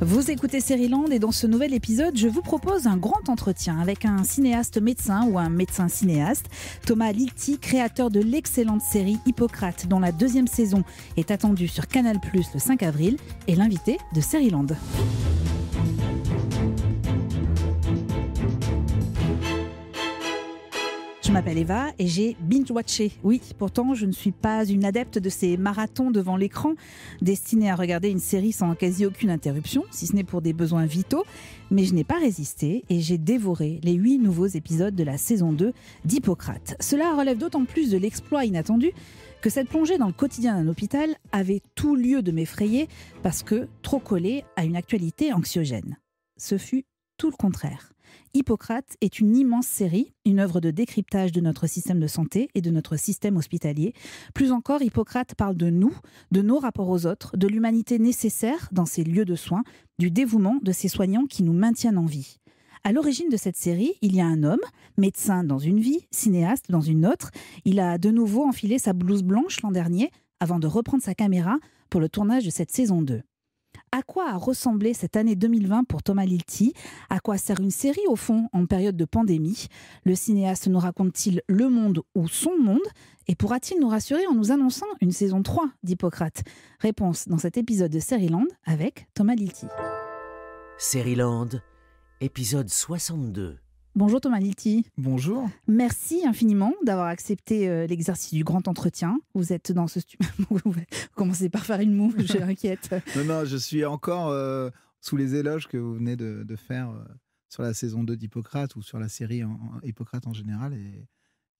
Vous écoutez Land et dans ce nouvel épisode, je vous propose un grand entretien avec un cinéaste médecin ou un médecin cinéaste. Thomas Lilti, créateur de l'excellente série Hippocrate, dont la deuxième saison est attendue sur Canal le 5 avril, est l'invité de Land. m'appelle Eva et j'ai binge-watché. Oui, pourtant, je ne suis pas une adepte de ces marathons devant l'écran, destinés à regarder une série sans quasi aucune interruption, si ce n'est pour des besoins vitaux. Mais je n'ai pas résisté et j'ai dévoré les huit nouveaux épisodes de la saison 2 d'Hippocrate. Cela relève d'autant plus de l'exploit inattendu que cette plongée dans le quotidien d'un hôpital avait tout lieu de m'effrayer parce que trop collée à une actualité anxiogène. Ce fut tout le contraire. Hippocrate est une immense série, une œuvre de décryptage de notre système de santé et de notre système hospitalier. Plus encore, Hippocrate parle de nous, de nos rapports aux autres, de l'humanité nécessaire dans ces lieux de soins, du dévouement de ces soignants qui nous maintiennent en vie. À l'origine de cette série, il y a un homme, médecin dans une vie, cinéaste dans une autre. Il a de nouveau enfilé sa blouse blanche l'an dernier avant de reprendre sa caméra pour le tournage de cette saison 2. À quoi a ressemblé cette année 2020 pour Thomas Lilti À quoi sert une série, au fond, en période de pandémie Le cinéaste nous raconte-t-il le monde ou son monde Et pourra-t-il nous rassurer en nous annonçant une saison 3 d'Hippocrate Réponse dans cet épisode de Land avec Thomas Lilti. Land, épisode 62. Bonjour Thomas Lilti. Bonjour. Merci infiniment d'avoir accepté euh, l'exercice du grand entretien. Vous êtes dans ce Vous commencez par faire une moue, je m'inquiète. non, non, je suis encore euh, sous les éloges que vous venez de, faire euh, sur la saison 2 d'Hippocrate ou sur la série Hippocrate en général. Et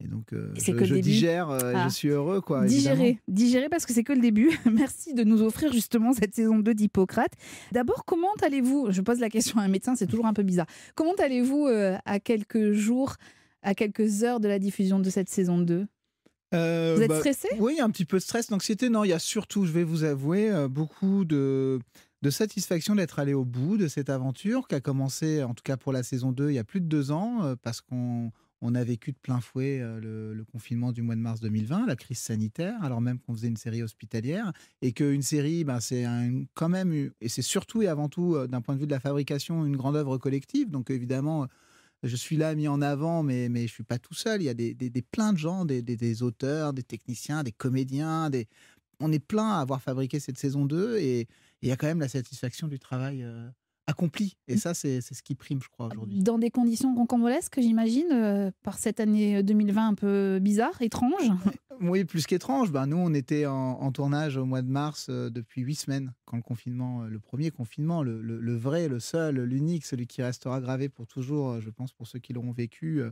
et donc, euh, je, digère, euh, je ah. suis heureux. Quoi, digérer, digérer parce que c'est que le début. Merci de nous offrir justement cette saison 2 d'Hippocrate. D'abord, comment allez-vous Je pose la question à un médecin, c'est toujours un peu bizarre. Comment allez-vous euh, à quelques jours, à quelques heures de la diffusion de cette saison 2 vous êtes bah, stressé Oui, un petit peu de stress, d'anxiété. Non, il y a surtout, je vais vous avouer, beaucoup de, de satisfaction d'être allé au bout de cette aventure qui a commencé, en tout cas pour la saison 2, il y a plus de deux ans, parce qu'on on a vécu de plein fouet euh, le, confinement du mois de mars 2020, la crise sanitaire, alors même qu'on faisait une série hospitalière, et qu'une série, ben, c'est quand même, et c'est surtout et avant tout, euh, d'un point de vue de la fabrication, une grande œuvre collective. Donc évidemment, euh, je suis là mis en avant, mais, je ne suis pas tout seul. Il y a des, des, plein de gens, des, auteurs, des techniciens, des comédiens. Des... On est plein à avoir fabriqué cette saison 2 et, il y a quand même la satisfaction du travail accompli. Et mmh. ça, c'est ce qui prime, je crois, aujourd'hui. Dans des conditions concambolesques, j'imagine, euh, par cette année 2020 euh, un peu bizarre, étrange. Oui, plus qu'étrange. Ben, nous, on était en, tournage au mois de mars euh, depuis huit semaines, quand le confinement, le premier confinement, le, le, vrai, le seul, l'unique, celui qui restera gravé pour toujours, je pense, pour ceux qui l'auront vécu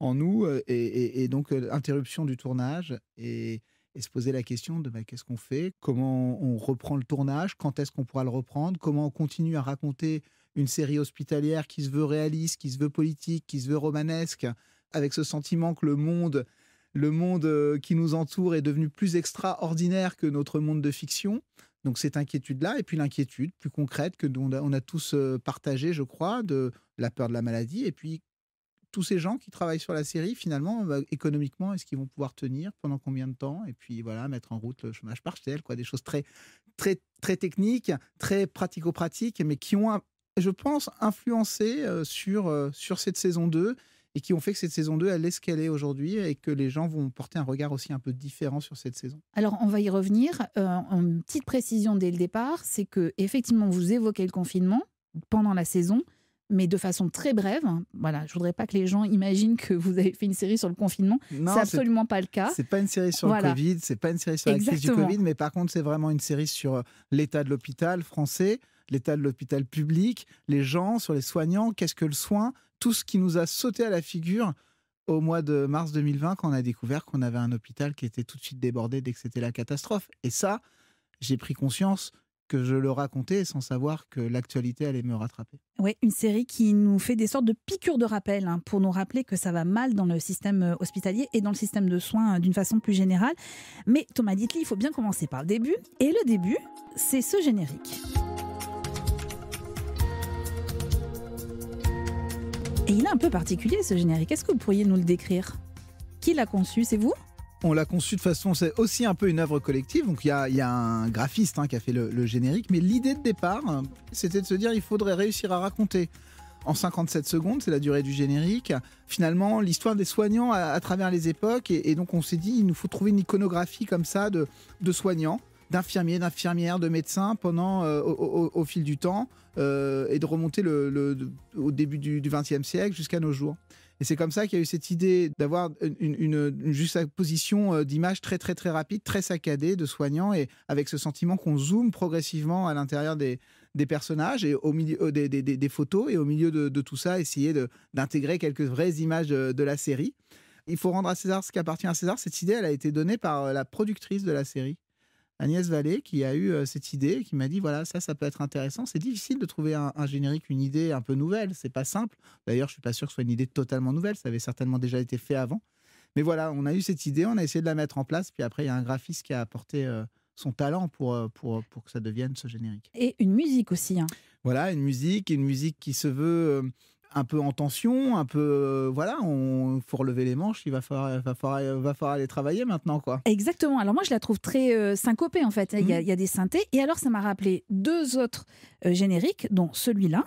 en nous. Et, et, et donc, interruption du tournage. Et et se poser la question de bah, qu'est-ce qu'on fait, comment on reprend le tournage, quand est-ce qu'on pourra le reprendre, comment on continue à raconter une série hospitalière qui se veut réaliste, qui se veut politique, qui se veut romanesque, avec ce sentiment que le monde, le monde euh, qui nous entoure est devenu plus extraordinaire que notre monde de fiction. Donc cette inquiétude-là, et puis l'inquiétude plus concrète que dont on a tous euh, partagé je crois, de la peur de la maladie, et puis tous ces gens qui travaillent sur la série, finalement, bah, économiquement, est-ce qu'ils vont pouvoir tenir pendant combien de temps Et puis voilà, mettre en route le chômage partiel, quoi, des choses très, très, très techniques, très pratico-pratiques, mais qui ont, je pense, influencé euh, sur, euh, sur cette saison 2 et qui ont fait que cette saison 2, elle est ce qu'elle est aujourd'hui et que les gens vont porter un regard aussi un peu différent sur cette saison. Alors, on va y revenir. Euh, une petite précision dès le départ, c'est que effectivement, vous évoquez le confinement pendant la saison, mais de façon très brève. Voilà, je voudrais pas que les gens imaginent que vous avez fait une série sur le confinement. C'est absolument pas le cas. C'est pas une série sur le Covid, c'est pas une série sur la crise du Covid, mais par contre, c'est vraiment une série sur euh, l'état de l'hôpital français, l'état de l'hôpital public, les gens, sur les soignants, qu'est-ce que le soin, tout ce qui nous a sauté à la figure au mois de mars 2020 quand on a découvert qu'on avait un hôpital qui était tout de suite débordé dès que c'était la catastrophe. Et ça, j'ai pris conscience que je le racontais sans savoir que l'actualité allait me rattraper. Oui, une série qui nous fait des sortes de piqûres de rappel hein, pour nous rappeler que ça va mal dans le système euh, hospitalier et dans le système de soins euh, d'une façon plus générale. Mais Thomas Ditli, il faut bien commencer par le début. Et le début, c'est ce générique. Et il est un peu particulier ce générique. Est-ce que vous pourriez nous le décrire Qui l'a conçu C'est vous on l'a conçu de façon, c'est aussi un peu une œuvre collective. Donc il y a, un graphiste hein, qui a fait le, générique, mais l'idée de départ, hein, c'était de se dire il faudrait réussir à raconter en 57 secondes, c'est la durée du générique. Finalement, l'histoire des soignants à, travers les époques, et, donc on s'est dit il nous faut trouver une iconographie comme ça de, soignants d'infirmiers, d'infirmières, de médecins pendant euh, au, fil du temps euh, et de remonter au début du XXe siècle jusqu'à nos jours. Et c'est comme ça qu'il y a eu cette idée d'avoir une, une, une juxtaposition euh, d'images très, très, très rapide, très saccadée de soignants et avec ce sentiment qu'on zoome progressivement à l'intérieur des, personnages et au milieu euh, des, photos et au milieu de, tout ça essayer d'intégrer quelques vraies images euh, de, la série. Il faut rendre à César ce qui appartient à César. Cette idée, elle a été donnée par la productrice de la série Agnès Vallée qui a eu euh, cette idée qui m'a dit voilà, ça, ça peut être intéressant. C'est difficile de trouver un, générique, une idée un peu nouvelle. C'est pas simple. D'ailleurs, je suis pas sûr que ce soit une idée totalement nouvelle. Ça avait certainement déjà été fait avant. Mais voilà, on a eu cette idée, on a essayé de la mettre en place. Puis après, il y a un graphiste qui a apporté euh, son talent pour, euh, pour, pour que ça devienne ce générique. Et une musique aussi. Hein. Voilà, une musique, une musique qui se veut un peu en tension, un peu euh, voilà, on faut relever les manches, il va falloir, va aller travailler maintenant quoi. Exactement. Alors moi je la trouve très euh, syncopée en fait. Mhm. Il y, a, des synthés et alors ça m'a rappelé deux autres euh, génériques, dont celui-là.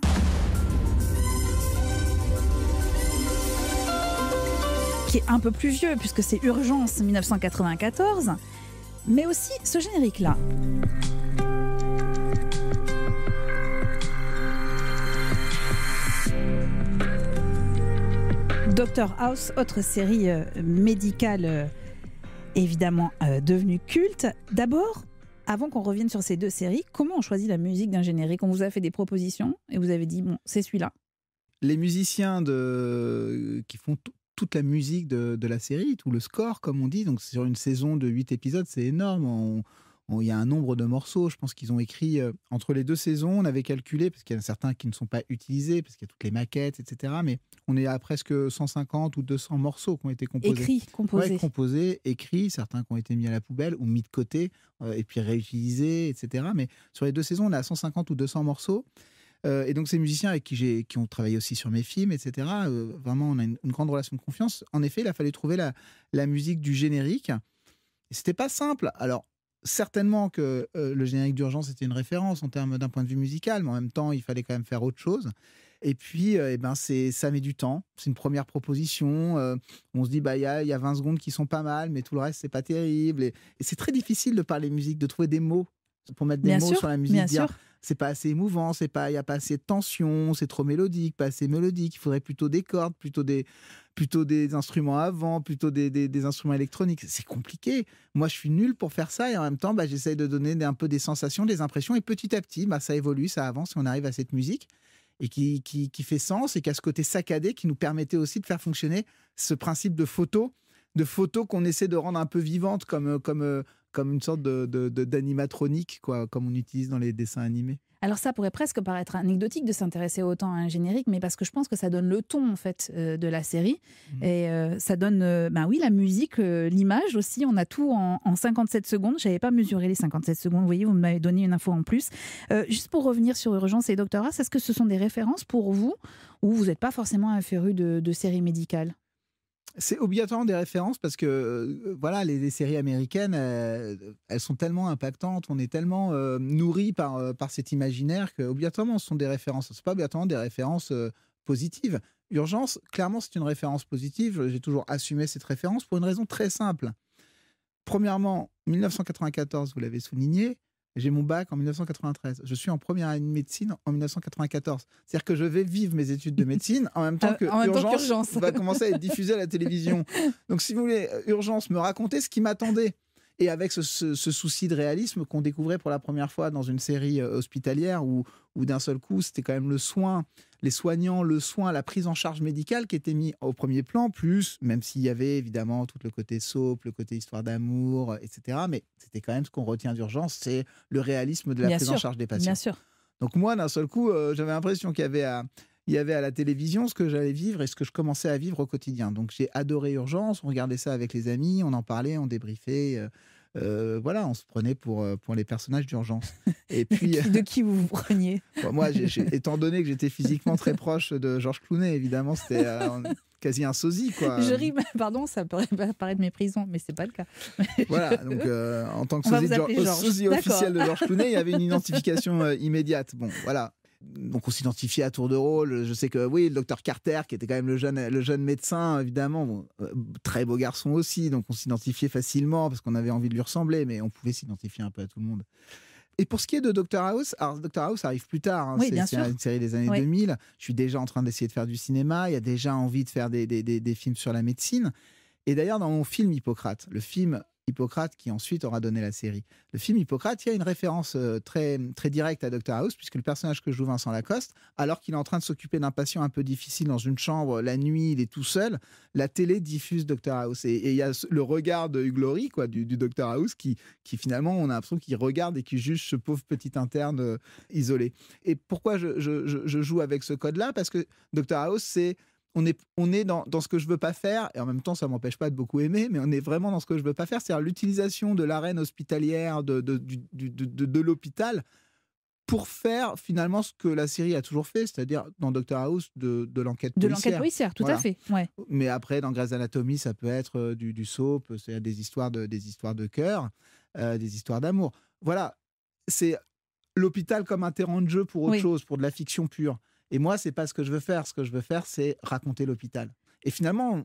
qui est un peu plus vieux puisque c'est Urgence 1994, mais aussi ce générique là. Doctor House, autre série euh, médicale euh, évidemment euh, devenue culte. D'abord, avant qu'on revienne sur ces deux séries, comment on choisit la musique d'un générique On vous a fait des propositions et vous avez dit, bon, c'est celui-là. Les musiciens de... qui font toute la musique de, la série, tout le score, comme on dit, donc sur une saison de 8 épisodes, c'est énorme il y a un nombre de morceaux. Je pense qu'ils ont écrit euh, entre les deux saisons. On avait calculé, parce qu'il y en a certains qui ne sont pas utilisés, parce qu'il y a toutes les maquettes, etc. Mais on est à presque 150 ou 200 morceaux qui ont été composés. Écrits, composés. composés, écrits, certains qui ont été mis à la poubelle ou mis de côté, euh, et puis réutilisés, etc. Mais sur les deux saisons, on est à 150 ou 200 morceaux. Euh, et donc ces musiciens avec qui j'ai, qui ont travaillé aussi sur mes films, etc. vraiment, on a une, grande relation de confiance. En effet, il a fallu trouver la, la musique du générique. c'était pas simple. Alors certainement que euh, le générique d'urgence était une référence en termes d'un point de vue musical, mais en même temps, il fallait quand même faire autre chose. Et puis, euh, eh ben, c'est ça met du temps. C'est une première proposition. Euh, on se dit, bah, il y, a, 20 secondes qui sont pas mal, mais tout le reste, c'est pas terrible. Et, c'est très difficile de parler musique, de trouver des mots pour mettre des mots sur la musique. Bien sûr c'est pas assez émouvant, c'est pas, il y a pas assez de tension, c'est trop mélodique, pas assez mélodique. Il faudrait plutôt des cordes, plutôt des, plutôt des instruments avant, plutôt des, instruments électroniques. C'est compliqué. Moi, je suis nul pour faire ça et en même temps, bah, j'essaye de donner un peu des sensations, des impressions et petit à petit, bah, ça évolue, ça avance et on arrive à cette musique et qui, qui fait sens et qui a ce côté saccadé qui nous permettait aussi de faire fonctionner ce principe de photo de photos qu'on essaie de rendre un peu vivantes, comme, euh, euh, une sorte d'animatronique, de, de, quoi, comme on utilise dans les dessins animés. Alors ça pourrait presque paraître anecdotique de s'intéresser autant à un générique, mais parce que je pense que ça donne le ton en fait euh, de la série mmh. et ça donne, ben oui, la musique, l'image aussi. On a tout en, 57 secondes. J'avais pas mesuré les 57 secondes. Vous voyez, vous m'avez donné une info en plus. juste pour revenir sur Urgence et Doctorat, est-ce que ce sont des références pour vous ou vous n'êtes pas forcément un féru de, de séries médicales c'est obligatoirement des références parce que euh, voilà, les, séries américaines, euh, elles sont tellement impactantes, on est tellement euh, nourri par, par cet imaginaire que obligatoirement ce sont des références. Ce pas obligatoirement des références positives. Urgence, clairement, c'est une référence positive. J'ai toujours assumé cette référence pour une raison très simple. Premièrement, 1994, vous l'avez souligné, j'ai mon bac en 1993. Je suis en première année de médecine en 1994. C'est-à-dire que je vais vivre mes études de médecine en même temps que va commencer à être diffusée à la télévision. Donc, si vous voulez, euh, Urgence me raconter ce qui m'attendait. Et avec ce, souci de réalisme qu'on découvrait pour la première fois dans une série euh, hospitalière où où d'un seul coup, c'était quand même le soin, les soignants, le soin, la prise en charge médicale qui était mis au premier plan, plus, même s'il y avait évidemment tout le côté soap, le côté histoire d'amour, euh, etc. Mais c'était quand même ce qu'on retient d'urgence, c'est le réalisme de la prise en charge des patients. Bien sûr. Donc moi, d'un seul coup, euh, j'avais l'impression qu'il y avait y avait à la télévision ce que j'allais vivre et ce que je commençais à vivre au quotidien. Donc j'ai adoré Urgence, on regardait ça avec les amis, on en parlait, on débriefait. Euh, euh, voilà, on se prenait pour, euh, pour les personnages d'urgence. Et puis de euh, qui vous vous preniez Moi, étant donné que j'étais physiquement très proche de Georges Clooney, évidemment, c'était quasi un sosie quoi. Je ris, pardon, ça paraît, paraître méprisant, mais c'est pas le cas. Voilà, donc en tant que sosie, officielle officiel de Georges Clooney, il y avait une identification immédiate. Bon, voilà donc on s'identifiait à tour de rôle. Je sais que oui, le docteur Carter, qui était quand même le jeune, le jeune médecin, évidemment, euh, très beau garçon aussi, donc on s'identifiait facilement parce qu'on avait envie de lui ressembler, mais on pouvait s'identifier un peu à tout le monde. Et pour ce qui est de Dr House, alors Dr House arrive plus tard, hein, c'est une série des années 2000. Je suis déjà en train d'essayer de faire du cinéma, il y a déjà envie de faire des films sur la médecine. Et d'ailleurs, dans mon film Hippocrate, le film Hippocrate qui ensuite aura donné la série, le film Hippocrate, il y a une référence euh, très, très directe à Dr House, puisque le personnage que joue Vincent Lacoste, alors qu'il est en train de s'occuper d'un patient un peu difficile dans une chambre, la nuit, il est tout seul, la télé diffuse Dr House. Et, il y a le regard de Hugh quoi, du, du Dr House, qui, qui finalement, on a l'impression qu'il regarde et qu'il juge ce pauvre petit interne euh, isolé. Et pourquoi je, je joue avec ce code-là Parce que Dr House, c'est on est, on est dans, ce que je veux pas faire, et en même temps, ça m'empêche pas de beaucoup aimer, mais on est vraiment dans ce que je veux pas faire, c'est-à-dire l'utilisation de l'arène hospitalière, de, de, l'hôpital, pour faire finalement ce que la série a toujours fait, c'est-à-dire dans Doctor House de, l'enquête policière. De l'enquête policière, tout à fait. Mais après, dans Grey's Anatomy, ça peut être euh, du, soap, des histoires de, des histoires de cœur, euh, des histoires d'amour. Voilà, c'est l'hôpital comme un terrain de jeu pour autre chose, pour de la fiction pure. Et moi, c'est pas ce que je veux faire. Ce que je veux faire, c'est raconter l'hôpital. Et finalement,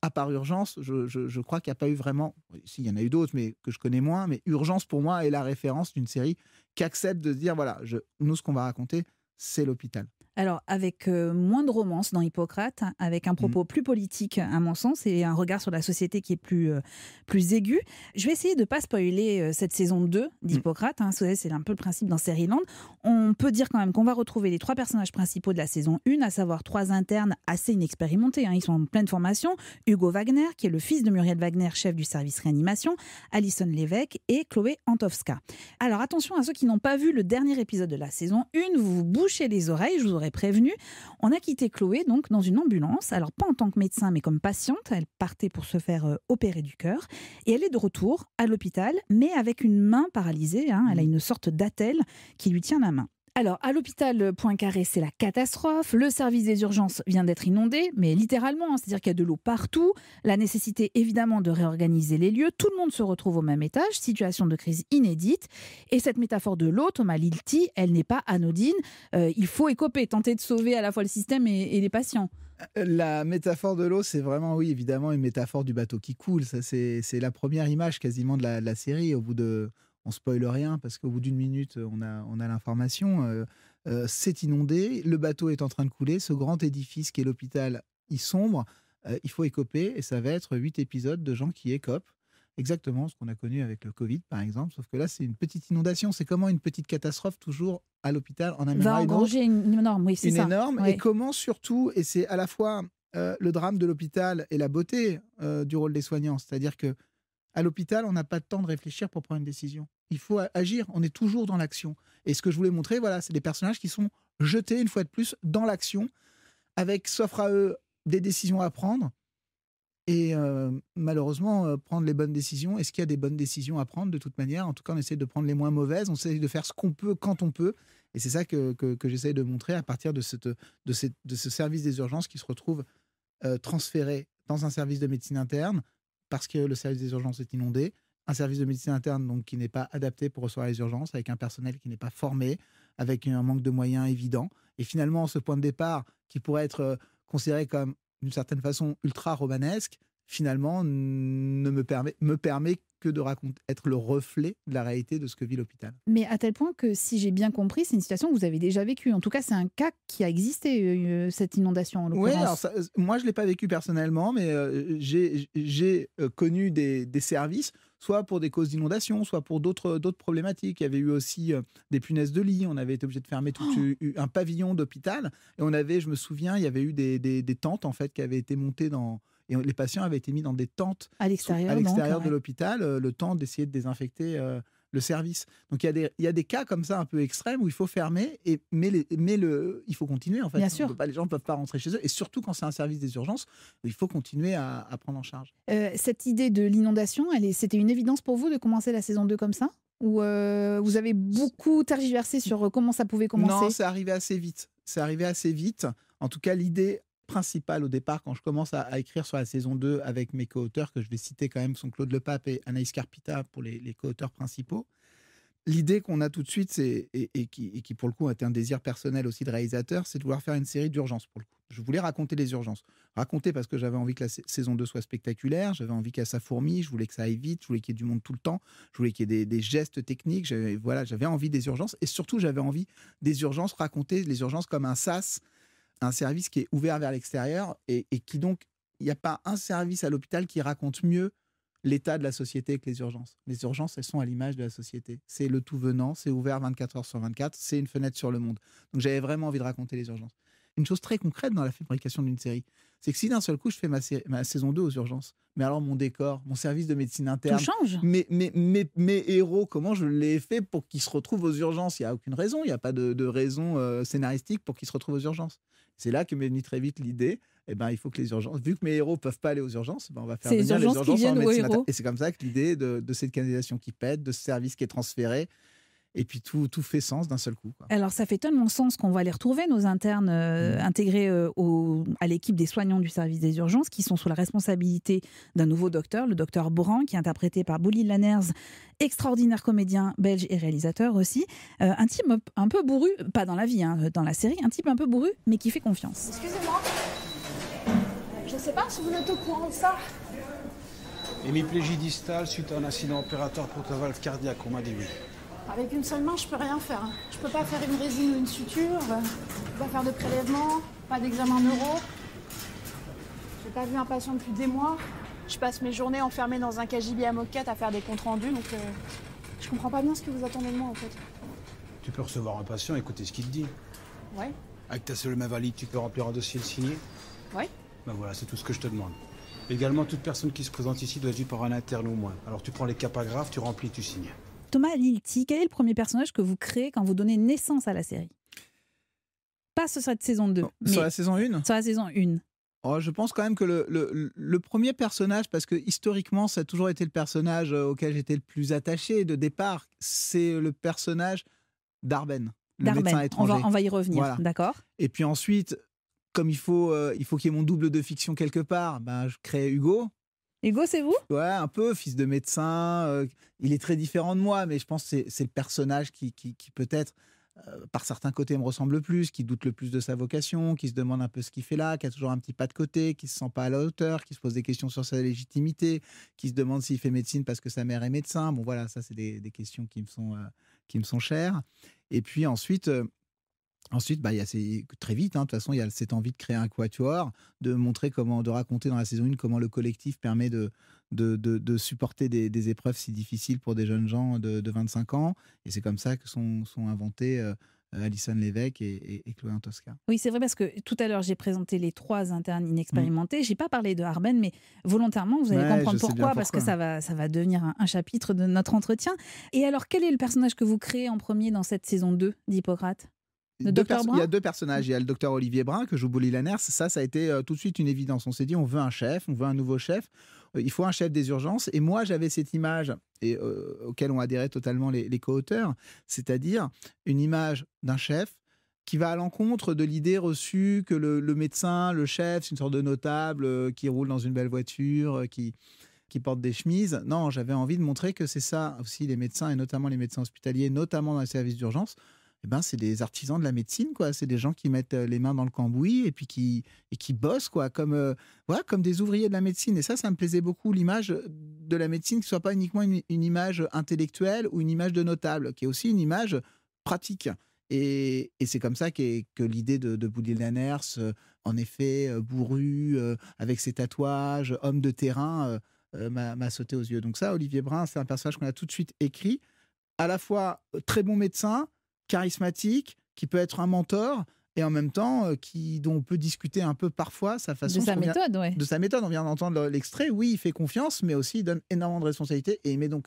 à part urgence, je, crois qu'il n'y a pas eu vraiment, s'il y en a eu d'autres, mais que je connais moins, mais urgence pour moi est la référence d'une série qui accepte de dire voilà, nous, ce qu'on va raconter, c'est l'hôpital. Alors, avec euh, moins de romance dans Hippocrate, avec un propos mmh. plus politique, à mon sens, et un regard sur la société qui est plus, euh, plus aigu. Je vais essayer de ne pas spoiler euh, cette saison 2 d'Hippocrate. Hein, c'est un peu le principe dans Land. On peut dire quand même qu'on va retrouver les trois personnages principaux de la saison 1, à savoir trois internes assez inexpérimentés. Hein. ils sont en pleine formation. Hugo Wagner, qui est le fils de Muriel Wagner, chef du service réanimation, Alison Lévesque et Chloé Antowska. Alors, attention à ceux qui n'ont pas vu le dernier épisode de la saison 1, vous vous bouchez les oreilles. Je vous prévenu. On a quitté Chloé donc dans une ambulance, alors pas en tant que médecin mais comme patiente, elle partait pour se faire euh, opérer du cœur et elle est de retour à l'hôpital mais avec une main paralysée, hein. elle a mmh. une sorte d'attelle qui lui tient la main. Alors, à l'hôpital Poincaré, c'est la catastrophe. Le service des urgences vient d'être inondé, mais littéralement, hein, c'est-à-dire qu'il y a de l'eau partout. La nécessité, évidemment, de réorganiser les lieux. Tout le monde se retrouve au même étage. Situation de crise inédite. Et cette métaphore de l'eau, Thomas Lilti, elle n'est pas anodine. Euh, il faut écoper, tenter de sauver à la fois le système et, les patients. Euh, la métaphore de l'eau, c'est vraiment, oui, évidemment, une métaphore du bateau qui coule. c'est la première image quasiment de la série. Au bout de, on spoile rien parce qu'au bout d'une minute, on a, on a l'information. Euh, euh, c'est inondé, le bateau est en train de couler, ce grand édifice qui est l'hôpital il sombre. Euh, il faut écoper et ça va être huit épisodes de gens qui écopent. Exactement ce qu'on a connu avec le Covid, par exemple, sauf que là, c'est une petite inondation. C'est comment une petite catastrophe, toujours à l'hôpital, en Amérique Va engranger une énorme, c'est Une énorme, et comment surtout, et c'est à la fois le drame de l'hôpital et la beauté du rôle des soignants, c'est-à-dire que à l'hôpital, on n'a pas de temps de réfléchir pour prendre une décision. Il faut agir. On est toujours dans l'action. Et ce que je voulais montrer, voilà, c'est des personnages qui sont jetés une fois de plus dans l'action, avec s'offre à eux des décisions à prendre. Et euh, malheureusement, euh, prendre les bonnes décisions. Est-ce qu'il y a des bonnes décisions à prendre de toute manière En tout cas, on essaie de prendre les moins mauvaises. On essaie de faire ce qu'on peut quand on peut. Et c'est ça que, que, j'essaie de montrer à partir de, cette, de, de, ce service des urgences qui se retrouve euh, transféré dans un service de médecine interne, parce que le service des urgences est inondé, un service de médecine interne donc qui n'est pas adapté pour recevoir les urgences, avec un personnel qui n'est pas formé, avec un manque de moyens évident. Et finalement, ce point de départ qui pourrait être euh, considéré comme d'une certaine façon ultra romanesque, finalement, ne me permet, me permet que de raconter, être le reflet de la réalité de ce que vit l'hôpital. Mais à tel point que, si j'ai bien compris, c'est une situation que vous avez déjà vécue. En tout cas, c'est un cas qui a existé, euh, euh, cette inondation, en l'occurrence. Oui, euh, moi, je ne l'ai pas vécu personnellement, mais j'ai connu des, des, services, soit pour des causes d'inondation, soit pour d'autres problématiques. Il y avait eu aussi des punaises de lit, on avait été obligé de fermer tout oh un pavillon d'hôpital, et on avait, je me souviens, il y avait eu des, des, des tentes, en fait, qui avaient été montées dans les patients avaient été mis dans des tentes à l'extérieur de l'hôpital, euh, le temps d'essayer de désinfecter euh, le service. Donc il y, a des, des cas comme ça un peu extrêmes où il faut fermer, et, mais, le, il faut continuer en fait. Bien sûr. les gens ne peuvent pas rentrer chez eux, et surtout quand c'est un service des urgences, il faut continuer à, prendre en charge. Euh, cette idée de l'inondation, c'était une évidence pour vous de commencer la saison 2 comme ça Ou vous avez beaucoup tergiversé sur comment ça pouvait commencer Non, c'est arrivé assez vite. C'est arrivé assez vite. En tout cas, l'idée principal au départ quand je commence à, écrire sur la saison 2 avec mes co-auteurs, que je vais citer quand même, sont Claude Lepape et Anaïs Carpita pour les, les co-auteurs principaux. L'idée qu'on a tout de suite, et, et, qui, pour le coup a été un désir personnel aussi de réalisateur, c'est de vouloir faire une série d'urgences pour le coup. Je voulais raconter les urgences. Raconter parce que j'avais envie que la saison 2 soit spectaculaire, j'avais envie qu'elle fourmi, je voulais que ça aille vite, je voulais qu'il y ait du monde tout le temps, je voulais qu'il y ait des, gestes techniques, j'avais voilà, envie des urgences et surtout j'avais envie des urgences, raconter les urgences comme un sas un service qui est ouvert vers l'extérieur et, qui donc, il n'y a pas un service à l'hôpital qui raconte mieux l'état de la société que les urgences. Les urgences, elles sont à l'image de la société. C'est le tout venant, c'est ouvert 24 heures sur 24, c'est une fenêtre sur le monde. Donc j'avais vraiment envie de raconter les urgences. Une chose très concrète dans la fabrication d'une série, c'est que si d'un seul coup je fais ma, saison 2 aux urgences, mais alors mon décor, mon service de médecine interne, mais change. Mes, mes, héros, comment je les fait pour qu'ils se retrouvent aux urgences Il n'y a aucune raison, il n'y a pas de, raison euh, scénaristique pour qu'ils se retrouvent aux urgences. C'est là que m'est venue très vite l'idée. Eh ben, il faut que les urgences, vu que mes héros peuvent pas aller aux urgences, ben, on va faire venir les urgences en héros. Et c'est comme ça que l'idée de, de, cette canalisation qui pète, de ce service qui est transféré, et puis tout, tout fait sens d'un seul coup. Alors ça fait tellement sens qu'on va les retrouver, nos internes euh, mm. intégrés euh, à l'équipe des soignants du service des urgences, qui sont sous la responsabilité d'un nouveau docteur, le docteur Boran qui est interprété par Bouli Lanners, extraordinaire comédien belge et réalisateur aussi. Euh, un type un peu bourru, pas dans la vie, hein, dans la série, un type un peu bourru, mais qui fait confiance. Excusez-moi, je ne sais pas si vous êtes au courant de ça. Hémiplégie distale suite à un accident opératoire pour ta valve cardiaque, on m'a dit oui. Avec une seule main, je peux rien faire. Hein. Je peux pas faire une résine ou une suture, euh, je peux pas faire de prélèvement, pas d'examen neuro. J'ai pas vu un patient depuis des mois. Je passe mes journées enfermée dans un cagibier à moquette à faire des comptes rendus, donc euh, je comprends pas bien ce que vous attendez de moi en fait. Tu peux recevoir un patient, écouter ce qu'il dit. Ouais. Avec ta seule main valide, tu peux remplir un dossier et le signer. Ouais. Ben voilà, c'est tout ce que je te demande. Également, toute personne qui se présente ici doit être vue par un interne au moins. Alors tu prends les capagraphes, tu remplis, tu signes. Thomas Lilti, quel est le premier personnage que vous créez quand vous donnez naissance à la série Pas sur cette saison 2. sur la saison 1 Sur la saison 1. je pense quand même que le, premier personnage, parce que historiquement, ça a toujours été le personnage euh, auquel j'étais le plus attaché de départ, c'est le personnage d'Arben, Darben. médecin étranger. On va, y revenir, d'accord Et puis ensuite, comme il faut euh, il faut qu'il y ait mon double de fiction quelque part, ben, je crée Hugo, Hugo, c'est vous Ouais, un peu, fils de médecin. Euh, il est très différent de moi, mais je pense que c'est le personnage qui, qui, peut-être, euh, par certains côtés, me ressemble le plus, qui doute le plus de sa vocation, qui se demande un peu ce qu'il fait là, qui a toujours un petit pas de côté, qui se sent pas à la hauteur, qui se pose des questions sur sa légitimité, qui se demande s'il fait médecine parce que sa mère est médecin. Bon, voilà, ça, c'est des, questions qui me sont, euh, qui me sont chères. Et puis ensuite, Ensuite, bah, y a très vite, hein, de toute façon, il y a cette envie de créer un quatuor, de montrer comment, de raconter dans la saison 1 comment le collectif permet de, de, de, de supporter des, épreuves si difficiles pour des jeunes gens de, 25 ans. Et c'est comme ça que sont, sont inventés. Euh, Alison Lévesque et, et, Tosca. Chloé Antosca. Oui, c'est vrai parce que tout à l'heure, j'ai présenté les trois internes mmh. inexpérimentés. Je J'ai pas parlé de Harben, mais volontairement, vous allez comprendre pourquoi, parce que ça va, ça va devenir un, un, chapitre de notre entretien. Et alors, quel est le personnage que vous créez en premier dans cette saison 2 d'Hippocrate il y a deux personnages. Il y a le docteur Olivier Brun que joue la Lanners. Ça, ça a été euh, tout de suite une évidence. On s'est dit, on veut un chef, on veut un nouveau chef. Euh, il faut un chef des urgences. Et moi, j'avais cette image et euh, auquel ont adhéré totalement les, co-auteurs, c'est-à-dire une image d'un chef qui va à l'encontre de l'idée reçue que le, médecin, le chef, c'est une sorte de notable qui roule dans une belle voiture, qui porte des chemises. Non, j'avais envie de montrer que c'est ça aussi les médecins et notamment les médecins hospitaliers, notamment dans les services d'urgence, eh ben, c'est des artisans de la médecine, quoi. C'est des gens qui mettent euh, les mains dans le cambouis et puis qui, et qui bossent, quoi, comme, euh, voilà, comme des ouvriers de la médecine. Et ça, ça me plaisait beaucoup, l'image de la médecine qui ne soit pas uniquement une, image intellectuelle ou une image de notable, qui est aussi une image pratique. Et, et c'est comme ça que l'idée de, de Bouli euh, en effet, bourru, avec ses tatouages, homme de terrain, m'a sauté aux yeux. Donc ça, Olivier Brun, c'est un personnage qu'on a tout de suite écrit. À la fois très bon médecin, charismatique, qui peut être un mentor et en même temps euh, qui dont on peut discuter un peu parfois sa façon de sa méthode de sa méthode on vient d'entendre l'extrait oui il fait confiance mais aussi il donne énormément de responsabilités et il met donc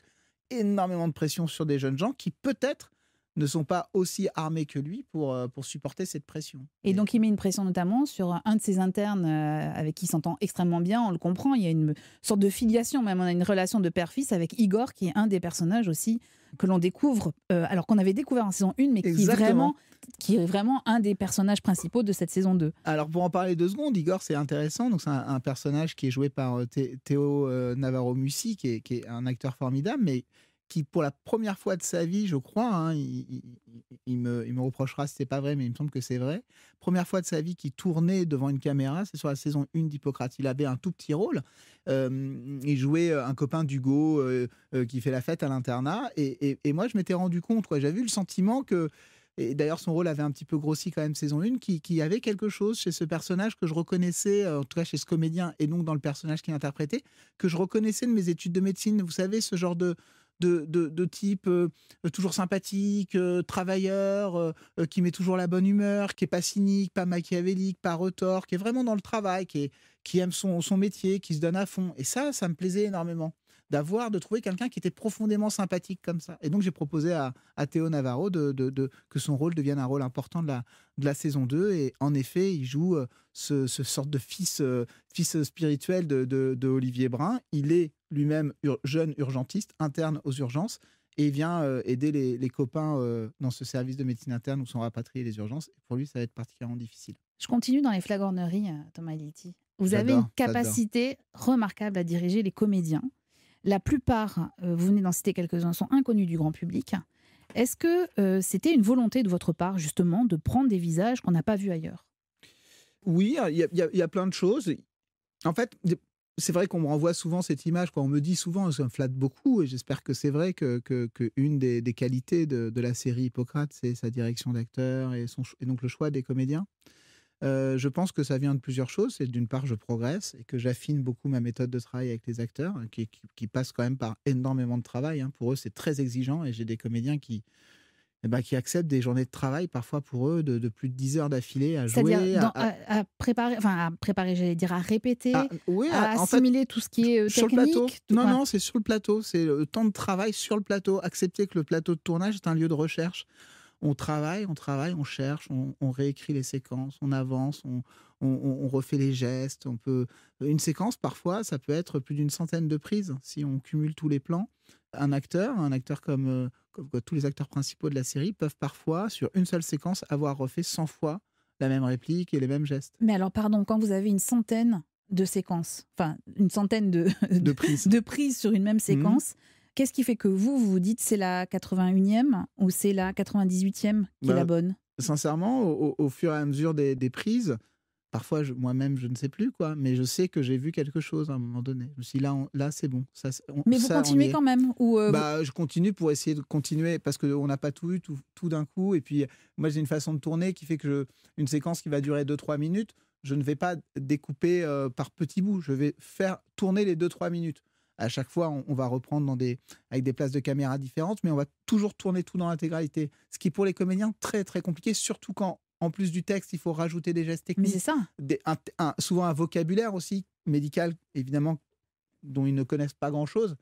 énormément de pression sur des jeunes gens qui peut-être ne sont pas aussi armés que lui pour, euh, pour supporter cette pression. Et donc il met une pression notamment sur un de ses internes euh, avec qui il s'entend extrêmement bien, on le comprend, il y a une sorte de filiation même, on a une relation de père-fils avec Igor qui est un des personnages aussi que l'on découvre, euh, alors qu'on avait découvert en saison 1, mais qui est, vraiment, qui est vraiment un des personnages principaux de cette saison 2. Alors pour en parler deux secondes, Igor, c'est intéressant. Donc c'est un, personnage qui est joué par Théo Navarro-Mussi, qui, qui est, un acteur formidable, mais qui, pour la première fois de sa vie, je crois, hein, il, me, reprochera si c'est pas vrai, mais il me semble que c'est vrai. Première fois de sa vie qui tournait devant une caméra, c'est sur la saison 1 d'Hippocrate. Il avait un tout petit rôle. Euh, il jouait euh, un copain d'Hugo euh, qui fait la fête à l'internat. Et, moi, je m'étais rendu compte, j'avais eu le sentiment que. Et d'ailleurs, son rôle avait un petit peu grossi quand même saison 1, qui, qui avait quelque chose chez ce personnage que je reconnaissais, en tout cas chez ce comédien, et donc dans le personnage qu'il interprétait, que je reconnaissais de mes études de médecine. Vous savez, ce genre de, de, type euh, euh, toujours sympathique, euh, travailleur, qui met toujours la bonne humeur, qui est pas cynique, pas machiavélique, pas retors, qui est vraiment dans le travail, qui, qui aime son, son métier, qui se donne à fond. Et ça, ça me plaisait énormément d'avoir, de trouver quelqu'un qui était profondément sympathique comme ça. Et donc j'ai proposé à, à Théo Navarro de, de, que son rôle devienne un rôle important de la, de la saison 2. Et en effet, il joue euh, ce, ce sorte de fils, euh, fils spirituel de, de Olivier Brun. Il est lui-même jeune urgentiste, interne aux urgences et il vient euh, aider les, copains dans ce service de médecine interne où sont rapatriés les urgences. Et pour lui, ça va être particulièrement difficile. Je continue dans les flagorneries, Thomas Litti. Vous avez une capacité remarquable à diriger les comédiens. La plupart, euh, vous venez d'en citer quelques-uns, sont inconnus du grand public. Est-ce que euh, c'était une volonté de votre part, justement, de prendre des visages qu'on n'a pas vus ailleurs Oui, il y, a plein de choses. En fait, c'est vrai qu'on me renvoie souvent cette image. Quoi. On me dit souvent, ça me flatte beaucoup, et j'espère que c'est vrai qu'une des, qualités de, la série Hippocrate, c'est sa direction d'acteur et, donc le choix des comédiens je pense que ça vient de plusieurs choses. C'est d'une part, je progresse et que j'affine beaucoup ma méthode de travail avec les acteurs, hein, qui, passent quand même par énormément de travail. Hein. Pour eux, c'est très exigeant et j'ai des comédiens qui, eh ben, qui acceptent des journées de travail parfois pour eux de, plus de 10 heures d'affilée à jouer. à, à, à, préparer, enfin à préparer, j'allais dire à répéter, ah, à, assimiler tout ce qui est sur Le plateau. non, non, c'est sur le plateau, c'est le temps de travail sur le plateau. Accepter que le plateau de tournage est un lieu de recherche on travaille, on travaille, on cherche, on, réécrit les séquences, on avance, on, refait les gestes. On peut une séquence parfois, ça peut être plus d'une centaine de prises si on cumule tous les plans. Un acteur, un acteur comme, euh, tous les acteurs principaux de la série peuvent parfois sur une seule séquence avoir refait 100 fois la même réplique et les mêmes gestes. Mais alors pardon, quand vous avez une centaine de séquences, enfin une centaine de, prises. sur une même mhm. séquence. Qu'est-ce qui fait que vous, vous dites c'est la 81e ou c'est la 98e qui est bah, la bonne Sincèrement, au, fur et à mesure des, prises, parfois moi-même je ne sais plus quoi, mais je sais que j'ai vu quelque chose à un moment donné. Je me suis là, là c'est bon. Ça, mais vous continuez quand même ou euh, bah, Je continue pour essayer de continuer parce qu'on n'a pas tout eu tout, d'un coup. Et puis moi j'ai une façon de tourner qui fait que une séquence qui va durer 2-3 minutes, je ne vais pas découper euh, par petits bouts. Je vais faire tourner les 2-3 minutes à chaque fois, on, va reprendre avec des places de caméra différentes, mais on va toujours tourner tout dans l'intégralité. Ce qui, pour les comédiens, très, très compliqué, surtout quand, en plus du texte, il faut rajouter des gestes techniques. Mais c'est ça. souvent un vocabulaire aussi médical, évidemment, dont ils ne connaissent pas grand-chose.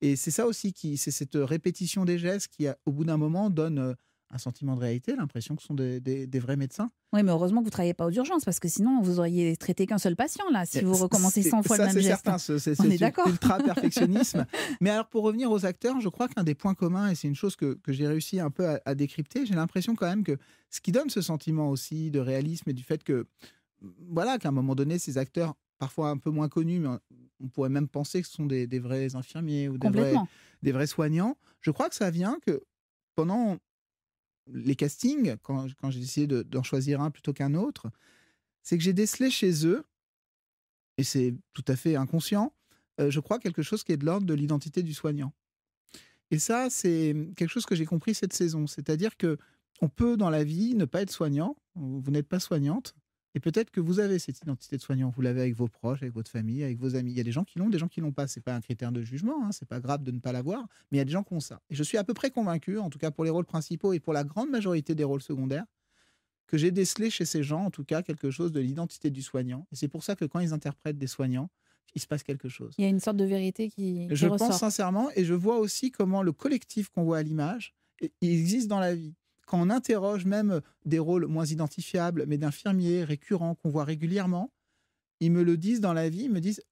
Et c'est ça aussi, qui, c'est cette répétition des gestes qui, au bout d'un moment, donne euh, un sentiment de réalité, l'impression que ce sont des, vrais médecins. Oui, mais heureusement que vous ne travaillez pas aux urgences, parce que sinon, vous auriez traité qu'un seul patient, là, si eh, vous recommencez 100 fois le même geste. Ça, c'est certain, c'est ultra-perfectionnisme. mais alors, pour revenir aux acteurs, je crois qu'un des points communs, et c'est une chose que, j'ai réussi un peu à, décrypter, j'ai l'impression quand même que ce qui donne ce sentiment aussi de réalisme et du fait que, voilà, qu'à un moment donné, ces acteurs, parfois un peu moins connus, mais on pourrait même penser que ce sont des, vrais infirmiers ou des vrais, des vrais soignants, je crois que ça vient que pendant les castings, quand, j'ai essayé d'en choisir un plutôt qu'un autre, c'est que j'ai décelé chez eux, et c'est tout à fait inconscient, euh, je crois quelque chose qui est de l'ordre de l'identité du soignant. Et ça, c'est quelque chose que j'ai compris cette saison. C'est-à-dire que on peut dans la vie ne pas être soignant, vous n'êtes pas soignante, et peut-être que vous avez cette identité de soignant, vous l'avez avec vos proches, avec votre famille, avec vos amis. Il y a des gens qui l'ont, des gens qui l'ont pas. C'est pas un critère de jugement, hein. c'est pas grave de ne pas l'avoir, mais il y a des gens qui ont ça. Et je suis à peu près convaincu, en tout cas pour les rôles principaux et pour la grande majorité des rôles secondaires, que j'ai décelé chez ces gens, en tout cas, quelque chose de l'identité du soignant. Et c'est pour ça que quand ils interprètent des soignants, il se passe quelque chose. Il y a une sorte de vérité qui. je pense sincèrement, et je vois aussi comment le collectif qu'on voit à l'image il existe dans la vie quand on interroge même des rôles moins identifiables, mais d'infirmiers récurrents qu'on voit régulièrement, ils me le disent dans la vie, ils me disent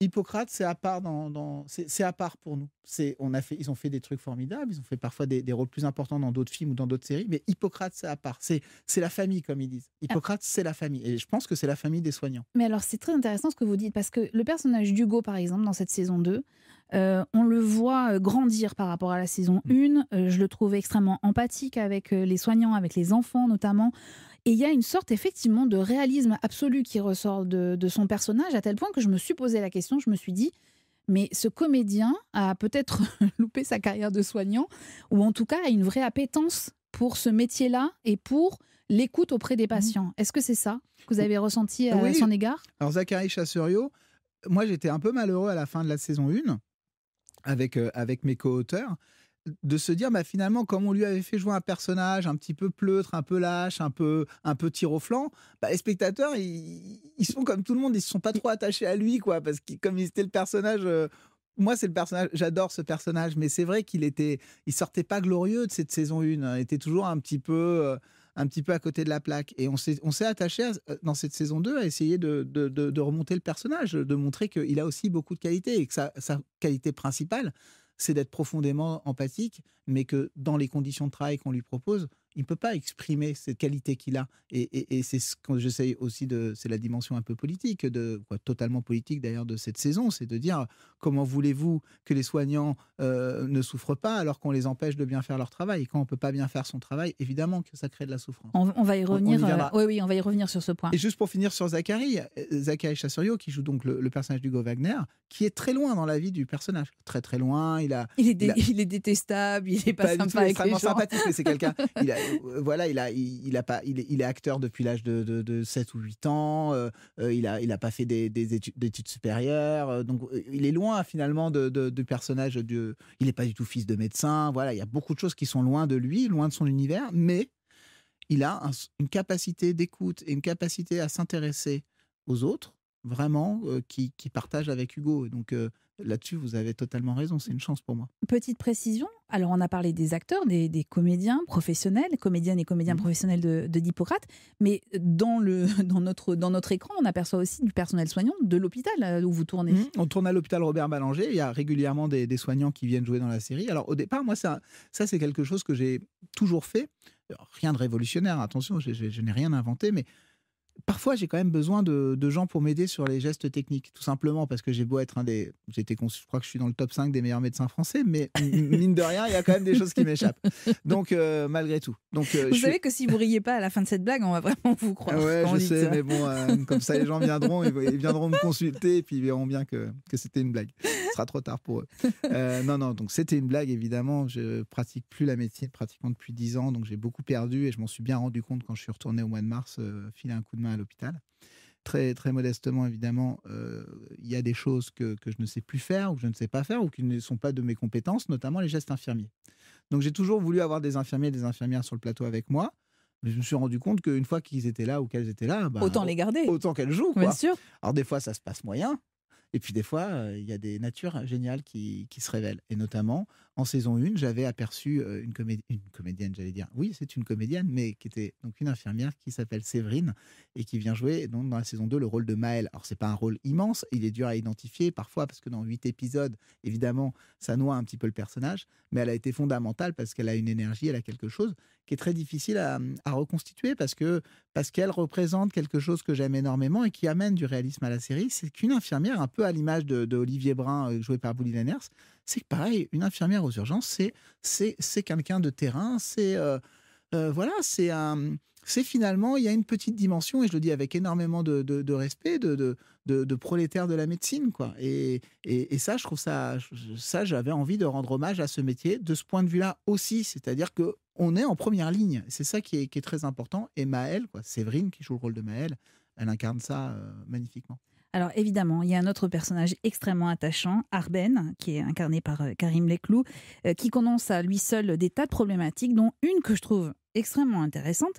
Hippocrate, c'est à part dans, dans c'est à part pour nous. C'est on a fait, ils ont fait des trucs formidables, ils ont fait parfois des, rôles plus importants dans d'autres films ou dans d'autres séries, mais Hippocrate, c'est à part. C'est la famille comme ils disent. Ah. Hippocrate, c'est la famille, et je pense que c'est la famille des soignants. Mais alors c'est très intéressant ce que vous dites parce que le personnage d'Hugo, par exemple, dans cette saison 2, euh, on le voit euh, grandir par rapport à la saison 1. Mmh. Euh, je le trouve extrêmement empathique avec les soignants, avec les enfants notamment. Et il y a une sorte effectivement de réalisme absolu qui ressort de, son personnage, à tel point que je me suis posé la question, je me suis dit, mais ce comédien a peut-être loupé sa carrière de soignant, ou en tout cas a une vraie appétence pour ce métier-là et pour l'écoute auprès des mhm. patients. Est-ce que c'est ça que vous avez ressenti euh, à son égard Alors Zachary Chasserio, moi j'étais un peu malheureux à la fin de la saison 1 avec, euh, avec mes co-auteurs, de se dire, bah, finalement, comme on lui avait fait jouer un personnage un petit peu pleutre, un peu lâche, un peu, un peu tir au flanc, bah, les spectateurs, ils, ils, sont comme tout le monde, ils ne sont pas trop attachés à lui, quoi, parce que comme il était le personnage. Euh, moi, c'est le personnage, j'adore ce personnage, mais c'est vrai qu'il était, il sortait pas glorieux de cette saison 1, hein. il était toujours un petit peu. Euh, un petit peu à côté de la plaque. Et on s'est attaché euh, dans cette saison 2 à essayer de, de, remonter le personnage, de montrer qu'il a aussi beaucoup de qualités et que sa qualité principale, c'est d'être profondément empathique, mais que dans les conditions de travail qu'on lui propose, il ne peut pas exprimer cette qualité qu'il a. Et, c'est ce que j'essaye aussi de. C'est la dimension un peu politique, de, quoi, totalement politique d'ailleurs, de cette saison. C'est de dire comment voulez-vous que les soignants euh, ne souffrent pas alors qu'on les empêche de bien faire leur travail Et quand on ne peut pas bien faire son travail, évidemment que ça crée de la souffrance. On, va y revenir. Euh, oui, oui, on va y revenir sur ce point. Et juste pour finir sur Zachary, euh, Zachary Chassurio, qui joue donc le, personnage personnage d'Hugo Wagner, qui est très loin dans la vie du personnage. Très, très loin. Il, a, il, est, il est détestable, il n'est pas, sympa. Il sympathique, mais c'est quelqu'un. Euh, voilà, il a, il, a pas, il est, acteur depuis l'âge de, 7 ou 8 ans. Euh, euh, il a, il a pas fait des, études, supérieures. donc, il est loin finalement de, du personnage. il n'est pas du tout fils de médecin. Voilà, il y a beaucoup de choses qui sont loin de lui, loin de son univers, mais il a une capacité d'écoute et une capacité à s'intéresser aux autres, vraiment, qui, avec Hugo. donc là-dessus, vous avez totalement raison, c'est une chance pour moi. Petite précision, alors, on a parlé des acteurs, des, comédiens professionnels, comédiennes et comédiens mhm. professionnels de, mais dans, notre, écran, on aperçoit aussi du personnel soignant de l'hôpital euh, où vous tournez. Mhm. On tourne à l'hôpital Robert Ballanger. Il y a régulièrement des, soignants qui viennent jouer dans la série. Alors, au départ, moi, ça, c'est quelque chose que j'ai toujours fait. Rien de révolutionnaire, attention, je n'ai rien inventé, mais parfois, j'ai quand même besoin de, gens pour m'aider sur les gestes techniques, tout simplement parce que j'ai beau être un des. J'étais, je crois que je suis dans le top 5 des meilleurs médecins français, mais mine de rien, il y a quand même des choses qui m'échappent. Donc, euh, malgré tout. Donc, euh, vous savez que si vous riez pas à la fin de cette blague, on va vraiment vous croire. Oui, je sais, mais bon, euh, comme ça, les gens viendront, ils, viendront me consulter et puis ils verront bien que c'était une blague sera trop tard pour eux. Euh, non, non, donc c'était une blague, évidemment. Je pratique plus la médecine pratiquement depuis dix ans, donc j'ai beaucoup perdu et je m'en suis bien rendu compte quand je suis retourné au mois de mars euh, filer un coup de main à l'hôpital. Très, très modestement, évidemment, euh, il y a des choses que, je ne sais plus faire ou que je ne sais pas faire ou qui ne sont pas de mes compétences, notamment les gestes infirmiers. Donc j'ai toujours voulu avoir des infirmiers et des infirmières sur le plateau avec moi. Mais je me suis rendu compte qu'une fois qu'ils étaient là ou qu'elles étaient là, bah, autant les garder. Autant qu'elles jouent. Bien sûr. Alors des fois, ça se passe moyen. Et puis des fois, il y a des natures hein, géniales qui, qui se révèlent. Et notamment, en saison 1, j'avais aperçu euh, une, comédienne, j'allais dire. Oui, c'est une comédienne, mais qui était donc une infirmière qui s'appelle Séverine et qui vient jouer donc dans la saison 2 le rôle de Maëlle. Alors, n'est pas un rôle immense, il est dur à identifier parfois parce que dans 8 épisodes, évidemment, ça noie un petit peu le personnage, mais elle a été fondamentale parce qu'elle a une énergie, elle a quelque chose qui est très difficile à, reconstituer parce que parce qu'elle représente quelque chose que j'aime énormément et qui amène du réalisme à la série. C'est qu'une infirmière, un peu à l'image de, Olivier Brun, euh, joué par Bouli c'est pareil, une infirmière aux urgences, c'est, quelqu'un de terrain, c'est. Euh, euh, voilà, c'est C'est finalement, il y a une petite dimension, et je le dis avec énormément de, respect, de, de, de, prolétaire de la médecine. quoi. Et, et, ça, je trouve ça, ça j'avais envie de rendre hommage à ce métier de ce point de vue-là aussi. C'est-à-dire que on est en première ligne. C'est ça qui est, très important. Et Maëlle, quoi, Séverine qui joue le rôle de Maëlle, elle incarne ça euh, magnifiquement. Alors évidemment, il y a un autre personnage extrêmement attachant, Arben, qui est incarné par euh, Karim Leclou, euh, qui condense à lui seul des tas de problématiques, dont une que je trouve extrêmement intéressante.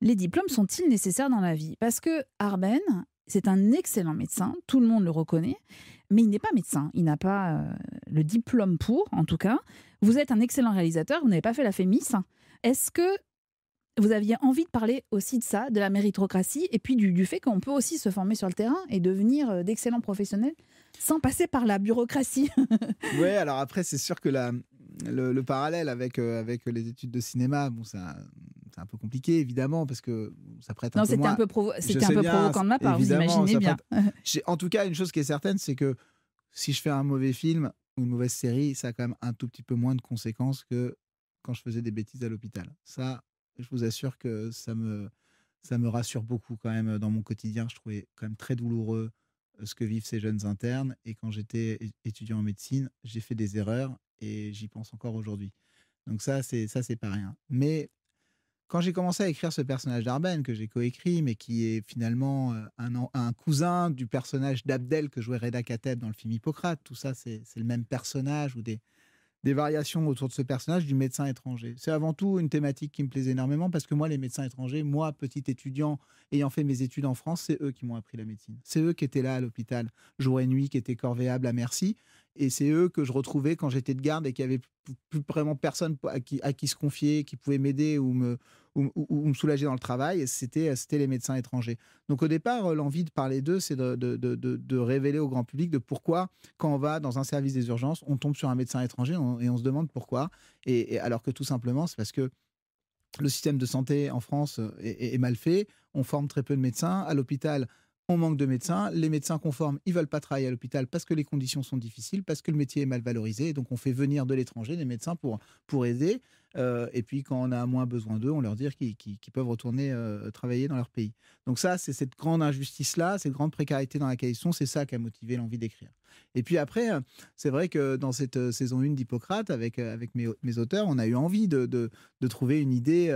Les diplômes sont-ils nécessaires dans la vie Parce que Arben, c'est un excellent médecin, tout le monde le reconnaît, mais il n'est pas médecin, il n'a pas euh, le diplôme pour, en tout cas. Vous êtes un excellent réalisateur, vous n'avez pas fait la FEMIS. Est-ce que vous aviez envie de parler aussi de ça, de la méritocratie, et puis du, fait qu'on peut aussi se former sur le terrain et devenir euh, d'excellents professionnels sans passer par la bureaucratie. oui, alors après, c'est sûr que le, parallèle euh, avec, les études de cinéma, bon, c'est un, peu compliqué, évidemment, parce que ça prête un non, peu Non, c'était un peu provocant provoquant de ma part, vous imaginez bien. en tout cas, une chose qui est certaine, c'est que si je fais un mauvais film ou une mauvaise série, ça a quand même un tout petit peu moins de conséquences que quand je faisais des bêtises à l'hôpital. Ça, je vous assure que ça me, ça me rassure beaucoup quand même euh, dans mon quotidien. Je trouvais quand même très douloureux euh, ce que vivent ces jeunes internes. Et quand j'étais étudiant en médecine, j'ai fait des erreurs et j'y pense encore aujourd'hui. Donc ça, c'est ça, c'est pas rien. Mais quand j'ai commencé à écrire ce personnage d'Arben que j'ai coécrit, mais qui est finalement euh, un, un cousin du personnage d'Abdel que jouait Reda Kateb dans le film Hippocrate, tout ça, c'est le même personnage ou des, des variations autour de ce personnage du médecin étranger. C'est avant tout une thématique qui me plaisait énormément parce que moi, les médecins étrangers, moi, petit étudiant ayant fait mes études en France, c'est eux qui m'ont appris la médecine. C'est eux qui étaient là à l'hôpital, jour et nuit, qui étaient corvéables à merci. Et c'est eux que je retrouvais quand j'étais de garde et qu'il n'y avait plus vraiment personne à qui, à qui se confier, qui pouvait m'aider ou me, ou, me soulager dans le travail, c'était les médecins étrangers. Donc au départ, euh, l'envie de parler d'eux, c'est de, de, révéler au grand public de pourquoi, quand on va dans un service des urgences, on tombe sur un médecin étranger et on se demande pourquoi. Et, alors que tout simplement, c'est parce que le système de santé en France euh, est, mal fait, on forme très peu de médecins, à l'hôpital, on manque de médecins. Les médecins qu'on forme, ils veulent pas travailler à l'hôpital parce que les conditions sont difficiles, parce que le métier est mal valorisé. Donc, on fait venir de l'étranger des médecins pour, pour aider. Euh, et puis, quand on a moins besoin d'eux, on leur dit qu'ils peuvent retourner euh, travailler dans leur pays. Donc ça, c'est cette grande injustice-là, cette grande précarité dans laquelle ils sont. C'est ça qui a motivé l'envie d'écrire. Et puis après, c'est vrai que dans cette euh, saison 1 d'Hippocrate, avec, avec mes, auteurs, on a eu envie de, trouver une idée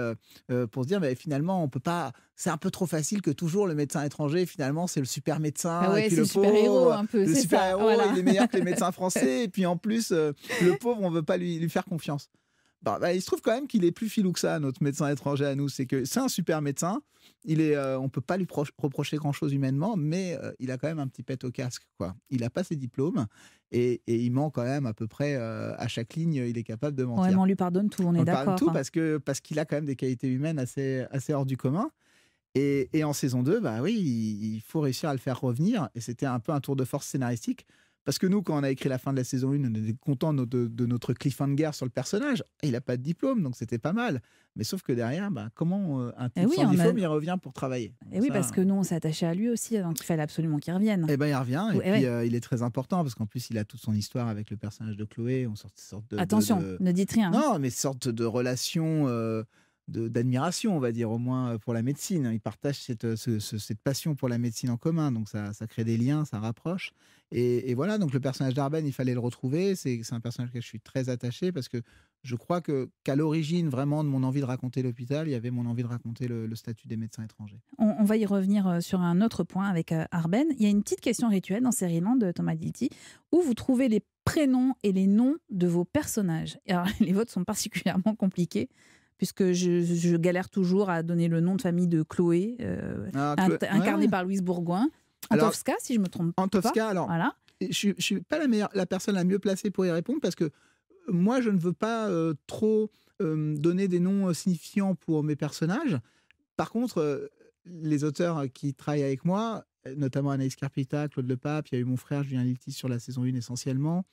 pour se dire, mais finalement, on peut pas. C'est un peu trop facile que toujours le médecin étranger, finalement, c'est le super médecin. Ah le, super héros, un Le super héros, il est meilleur que les médecins français. et puis en plus, le pauvre, on veut pas lui, lui faire confiance. Bah, bah, il se trouve quand même qu'il est plus filou que ça, notre médecin étranger à nous. C'est que c'est un super médecin. Il est, euh, on peut pas lui reprocher grand chose humainement, mais euh, il a quand même un petit pet au casque, quoi. Il n'a pas ses diplômes et, il ment quand même à peu près euh, à chaque ligne. Il est capable de mentir. on lui pardonne tout, on est d'accord. tout hein. parce que parce qu'il a quand même des qualités humaines assez assez hors du commun. Et, en saison 2, bah oui, il faut réussir à le faire revenir. Et c'était un peu un tour de force scénaristique parce que nous, quand on a écrit la fin de la saison 1, on était content de, notre cliffhanger sur le personnage. il n'a pas de diplôme, donc c'était pas mal. Mais sauf que derrière, bah, comment euh, un eh type sans diplôme, il revient pour travailler Et eh oui, parce que nous, on s'est attachés à lui aussi, donc il fallait absolument qu'il revienne. Eh bien, il revient, et, eh puis euh, il est très important, parce qu'en plus, il a toute son histoire avec le personnage de Chloé. On sort, de, Attention, ne dites rien. Hein. Non, mais sorte de relation... Euh, d'admiration, on va dire, au moins pour la médecine. Hein. Ils partagent cette, cette passion pour la médecine en commun, donc ça, ça crée des liens, ça rapproche. Et, voilà, donc le personnage d'Arben, il fallait le retrouver. C'est un personnage auquel je suis très attaché parce que je crois que qu'à l'origine vraiment de mon envie de raconter l'hôpital, il y avait mon envie de raconter le, statut des médecins étrangers. On, va y revenir euh, sur un autre point avec euh, Arben. Il y a une petite question rituelle dans Série euh, de Thomas Ditti où vous trouvez les prénoms et les noms de vos personnages. les votes sont particulièrement compliqués puisque je, galère toujours à donner le nom de famille de Chloé, ah, incarné incarnée par Louise Bourgoin. Antofska, si je me trompe Antofska, pas. alors. Voilà. Je ne suis pas la, meilleure, la personne la mieux placée pour y répondre parce que euh, moi, je ne veux pas euh, trop euh, donner des noms signifiants pour mes personnages. Par contre, les auteurs qui travaillent avec moi, notamment Anaïs Carpita, Claude Lepape, il y a eu mon frère Julien Lilti sur la saison 1 essentiellement,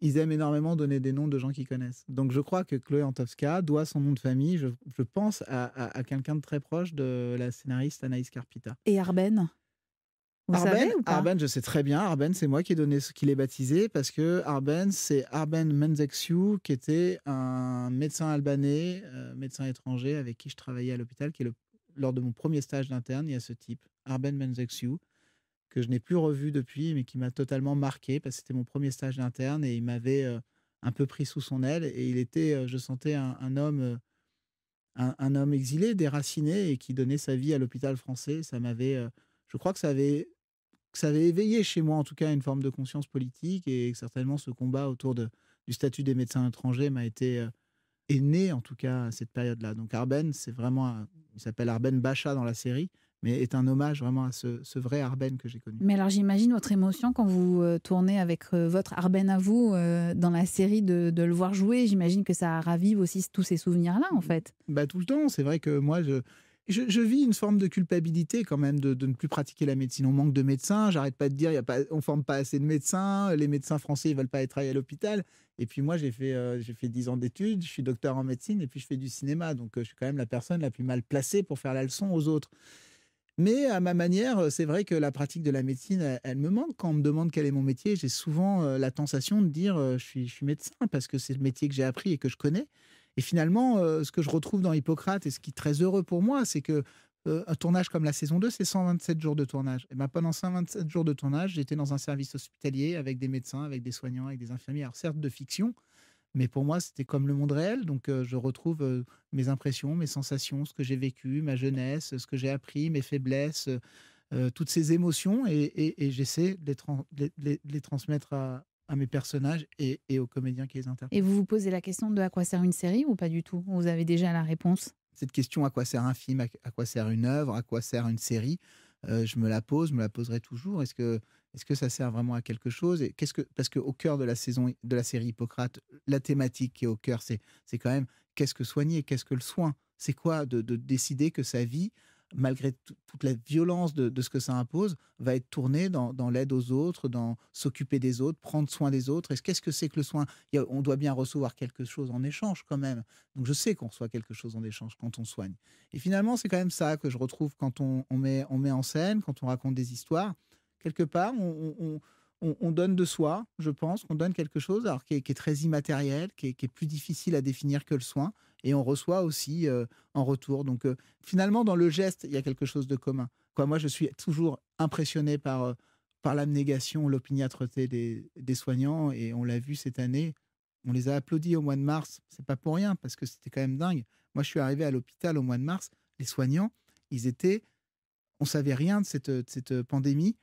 ils aiment énormément donner des noms de gens qu'ils connaissent. Donc je crois que Chloé Antofska doit son nom de famille, je, pense, à, à quelqu'un de très proche de la scénariste Anaïs Carpita. Et Arben Arben, Arben, je sais très bien. Arben, c'est moi qui ai donné ce qu'il est baptisé parce que Arben, c'est Arben Menzeksiu qui était un médecin albanais, euh, médecin étranger avec qui je travaillais à l'hôpital, qui est lors de mon premier stage d'interne, il y a ce type, Arben Menzeksiu que je n'ai plus revu depuis, mais qui m'a totalement marqué parce que c'était mon premier stage d'interne et il m'avait euh, un peu pris sous son aile et il était, euh, je sentais un, homme. Un, un, homme exilé, déraciné et qui donnait sa vie à l'hôpital français. Ça m'avait, je crois que ça avait ça avait éveillé chez moi en tout cas une forme de conscience politique et certainement ce combat autour du statut des médecins étrangers m'a été euh, est né en tout cas à cette période-là. Donc Arben, c'est vraiment, il s'appelle Arben Bacha dans la série, mais est un hommage vraiment à ce, vrai Arben que j'ai connu. Mais alors j'imagine votre émotion quand vous euh, tournez avec euh, votre Arben à vous dans la série de, de le voir jouer. J'imagine que ça ravive aussi tous ces souvenirs-là en mmh. fait. Bah tout le temps. C'est vrai que moi je je, vis une forme de culpabilité quand même de, ne plus pratiquer la médecine. On manque de médecins, j'arrête pas de dire, y a on forme pas assez de médecins, les médecins français ne veulent pas être à l'hôpital. Et puis moi, j'ai fait, 10 euh, ans d'études, je suis docteur en médecine et puis je fais du cinéma. Donc euh, je suis quand même la personne la plus mal placée pour faire la leçon aux autres. Mais à ma manière, euh, c'est vrai que la pratique de la médecine, elle, me manque. Quand on me demande quel est mon métier, j'ai souvent la tentation de dire je suis médecin parce que c'est le métier que j'ai appris et que je connais. Et finalement, euh, ce que je retrouve dans Hippocrate et ce qui est très heureux pour moi, c'est que euh, un tournage comme la saison 2, c'est 127 jours de tournage. Et eh ben, pendant 127 jours de tournage, j'étais dans un service hospitalier avec des médecins, avec des soignants, avec des infirmiers. Alors certes de fiction, mais pour moi, c'était comme le monde réel. Donc, euh, je retrouve mes impressions, mes sensations, ce que j'ai vécu, ma jeunesse, ce que j'ai appris, mes faiblesses, toutes ces émotions, et, j'essaie de, les, transmettre à, à mes personnages et, aux comédiens qui les interprètent. Et vous vous posez la question de à quoi sert une série ou pas du tout Vous avez déjà la réponse Cette question à quoi sert un film, à quoi sert une œuvre, à quoi sert une série, euh, je me la pose, me la poserai toujours. Est-ce que, est que ça sert vraiment à quelque chose et que, Parce qu'au cœur de la, saison, de la série Hippocrate, la thématique qui est au cœur, c'est quand même qu'est-ce que soigner, qu'est-ce que le soin C'est quoi de, décider que sa vie, malgré toute la violence de, ce que ça impose, va être tourné dans, l'aide aux autres, dans s'occuper des autres, prendre soin des autres. Et qu'est-ce que c'est que le soin On doit bien recevoir quelque chose en échange quand même. Donc je sais qu'on reçoit quelque chose en échange quand on soigne. Et finalement, c'est quand même ça que je retrouve quand on, met, on met en scène, quand on raconte des histoires. Quelque part, on on, donne de soi, je pense, qu'on donne quelque chose alors qui est, très immatériel, qui est, plus difficile à définir que le soin, et on reçoit aussi euh, en retour. Donc euh, finalement, dans le geste, il y a quelque chose de commun. Quoi, moi, je suis toujours impressionné par, euh, par l'abnégation, l'opiniâtreté des, soignants, et on l'a vu cette année. On les a applaudis au mois de mars, c'est pas pour rien, parce que c'était quand même dingue. Moi, je suis arrivé à l'hôpital au mois de mars, les soignants, ils étaient, on savait rien de cette pandémie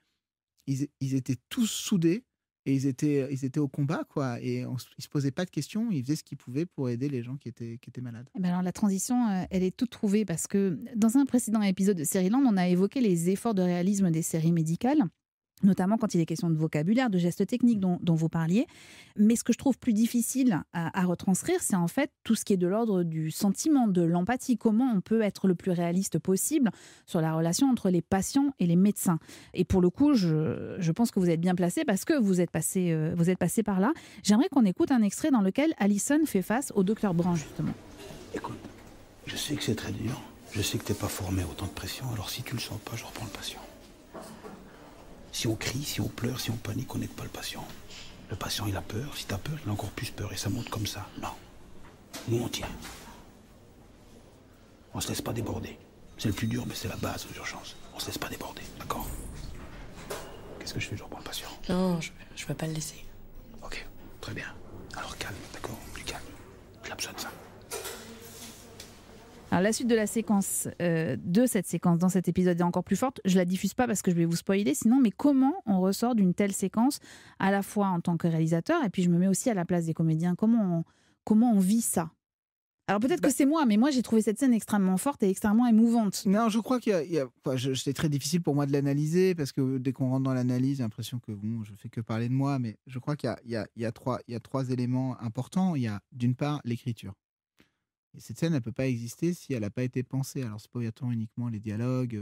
ils, étaient tous soudés et ils étaient, ils étaient au combat, quoi. Et ils se posaient pas de questions, ils faisaient ce qu'ils pouvaient pour aider les gens qui étaient, qui étaient malades. Et eh ben alors la transition, euh, elle est toute trouvée parce que dans un précédent épisode de Série Land, on a évoqué les efforts de réalisme des séries médicales notamment quand il est question de vocabulaire, de gestes techniques dont, vous parliez. Mais ce que je trouve plus difficile à, retranscrire, c'est en fait tout ce qui est de l'ordre du sentiment, de l'empathie, comment on peut être le plus réaliste possible sur la relation entre les patients et les médecins. Et pour le coup, je, pense que vous êtes bien placé parce que vous êtes passé, euh, vous êtes passé par là. J'aimerais qu'on écoute un extrait dans lequel Allison fait face au docteur Brown justement. Écoute, je sais que c'est très dur. Je sais que t'es pas formé à autant de pression, alors si tu le sens pas, je reprends le patient. Si on crie, si on pleure, si on panique, on n'aide pas le patient. Le patient, il a peur. Si t'as peur, il a encore plus peur. Et ça monte comme ça. Non. Nous, on tient. On se laisse pas déborder. C'est le plus dur, mais c'est la base aux urgences. On se laisse pas déborder, d'accord Qu'est-ce que je fais, genre, pour le patient Non, je, je peux pas le laisser. Ok, très bien. Alors calme, d'accord Plus calme. Je besoin de ça. Alors, la suite de la séquence, euh, de cette séquence dans cet épisode est encore plus forte. Je la diffuse pas parce que je vais vous spoiler, sinon, mais comment on ressort d'une telle séquence à la fois en tant que réalisateur et puis je me mets aussi à la place des comédiens Comment on, comment on vit ça alors peut-être que bah c'est moi, mais moi j'ai trouvé cette scène extrêmement forte et extrêmement émouvante. Non, je crois qu'il y a, c'est très difficile pour moi de l'analyser parce que dès qu'on rentre dans l'analyse, j'ai l'impression que bon, je fais que parler de moi, mais je crois qu'il trois, il y a trois éléments importants. Il y a d'une part l'écriture cette scène, ne peut pas exister si elle n'a pas été pensée. Alors, n'est pas uniquement les dialogues,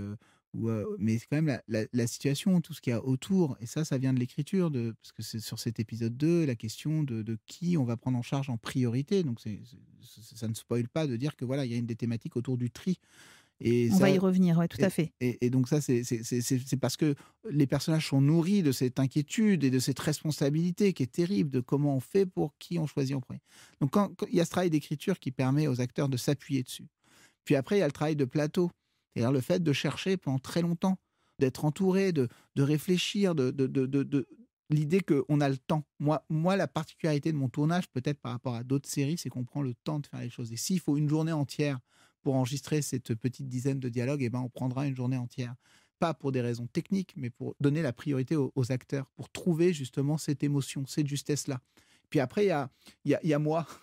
ou, mais c'est quand même la, situation, tout ce qu'il y a autour. Et ça, ça vient de l'écriture, de, parce que c'est sur cet épisode 2, la question de, qui on va prendre en charge en priorité. Donc, ça ne spoil pas de dire que voilà, il y a une des thématiques autour du tri. On ça, va y revenir, ouais, tout à fait. Et, donc ça, c'est parce que les personnages sont nourris de cette inquiétude et de cette responsabilité qui est terrible, de comment on fait pour qui on choisit en premier. Donc quand, il y a ce travail d'écriture qui permet aux acteurs de s'appuyer dessus. Puis après, il y a le travail de plateau, c'est-à-dire le fait de chercher pendant très longtemps, d'être entouré, de, réfléchir, de, de, de l'idée qu'on a le temps. Moi, moi, la particularité de mon tournage, peut-être par rapport à d'autres séries, c'est qu'on prend le temps de faire les choses. Et s'il faut une journée entière pour enregistrer cette petite dizaine de dialogues, et eh ben, on prendra une journée entière. Pas pour des raisons techniques, mais pour donner la priorité aux, acteurs, pour trouver justement cette émotion, cette justesse-là. Puis après, il y a, y, moi.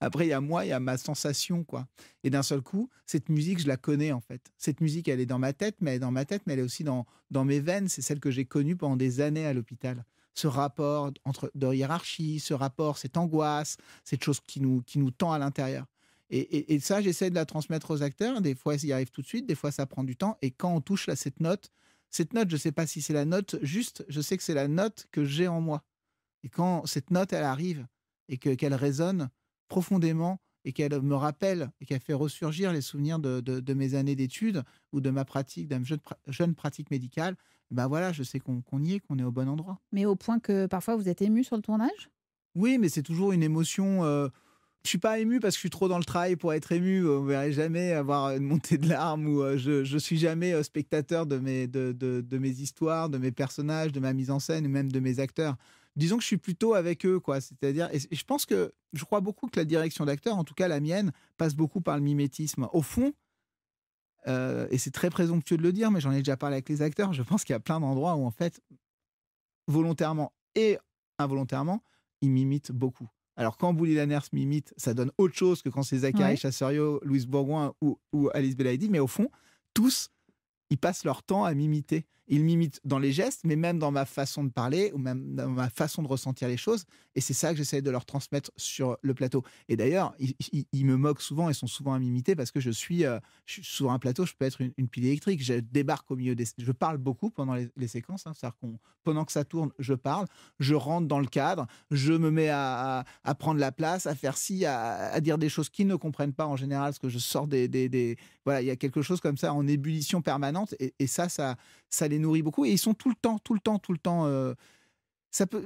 Après, il y a moi, il y a ma sensation, quoi. Et d'un seul coup, cette musique, je la connais, en fait. Cette musique, elle est dans ma tête, mais elle est dans ma tête, mais elle est aussi dans, dans mes veines. C'est celle que j'ai connue pendant des années à l'hôpital. Ce rapport entre, de hiérarchie, ce rapport, cette angoisse, cette chose qui nous, qui nous tend à l'intérieur. Et, ça, j'essaie de la transmettre aux acteurs. Des fois, ils y arrivent tout de suite, des fois, ça prend du temps. Et quand on touche à cette note, cette note, je ne sais pas si c'est la note juste, je sais que c'est la note que j'ai en moi. Et quand cette note, elle arrive et que qu'elle résonne profondément et qu'elle me rappelle et qu'elle fait ressurgir les souvenirs de, mes années d'études ou de ma pratique, d'une jeune, jeune pratique médicale, ben voilà, je sais qu'on y est, qu'on est au bon endroit. Mais au point que parfois vous êtes ému sur le tournage Oui, mais c'est toujours une émotion. Euh, je suis pas ému parce que je suis trop dans le travail pour être ému. On verrait jamais avoir une montée de larmes ou euh, je, ne suis jamais euh, spectateur de mes, de, mes histoires, de mes personnages, de ma mise en scène même de mes acteurs. Disons que je suis plutôt avec eux, quoi. C'est-à-dire, je pense que je crois beaucoup que la direction d'acteur, en tout cas la mienne, passe beaucoup par le mimétisme. Au fond, euh, et c'est très présomptueux de le dire, mais j'en ai déjà parlé avec les acteurs. Je pense qu'il y a plein d'endroits où en fait, volontairement et involontairement, ils m'imitent beaucoup. Alors, quand Bouli Lanners m'imite, ça donne autre chose que quand c'est Zachary ouais. Chasserio, Louise Bourgoin ou, Alice Belaïdi. Mais au fond, tous, ils passent leur temps à m'imiter il m'imite dans les gestes, mais même dans ma façon de parler ou même dans ma façon de ressentir les choses. Et c'est ça que j'essaie de leur transmettre sur le plateau. Et d'ailleurs, ils, me moquent souvent et sont souvent à m'imiter parce que je suis, euh, sur un plateau, je peux être une, pile électrique. Je débarque au milieu des. Je parle beaucoup pendant les, séquences. Hein. C'est-à-dire pendant que ça tourne, je parle, je rentre dans le cadre, je me mets à, prendre la place, à faire ci, à, dire des choses qu'ils ne comprennent pas en général, parce que je sors des. des, Voilà, il y a quelque chose comme ça en ébullition permanente. Et, et ça, ça, ça les nourrit beaucoup et ils sont tout le temps, tout le temps, tout le temps euh,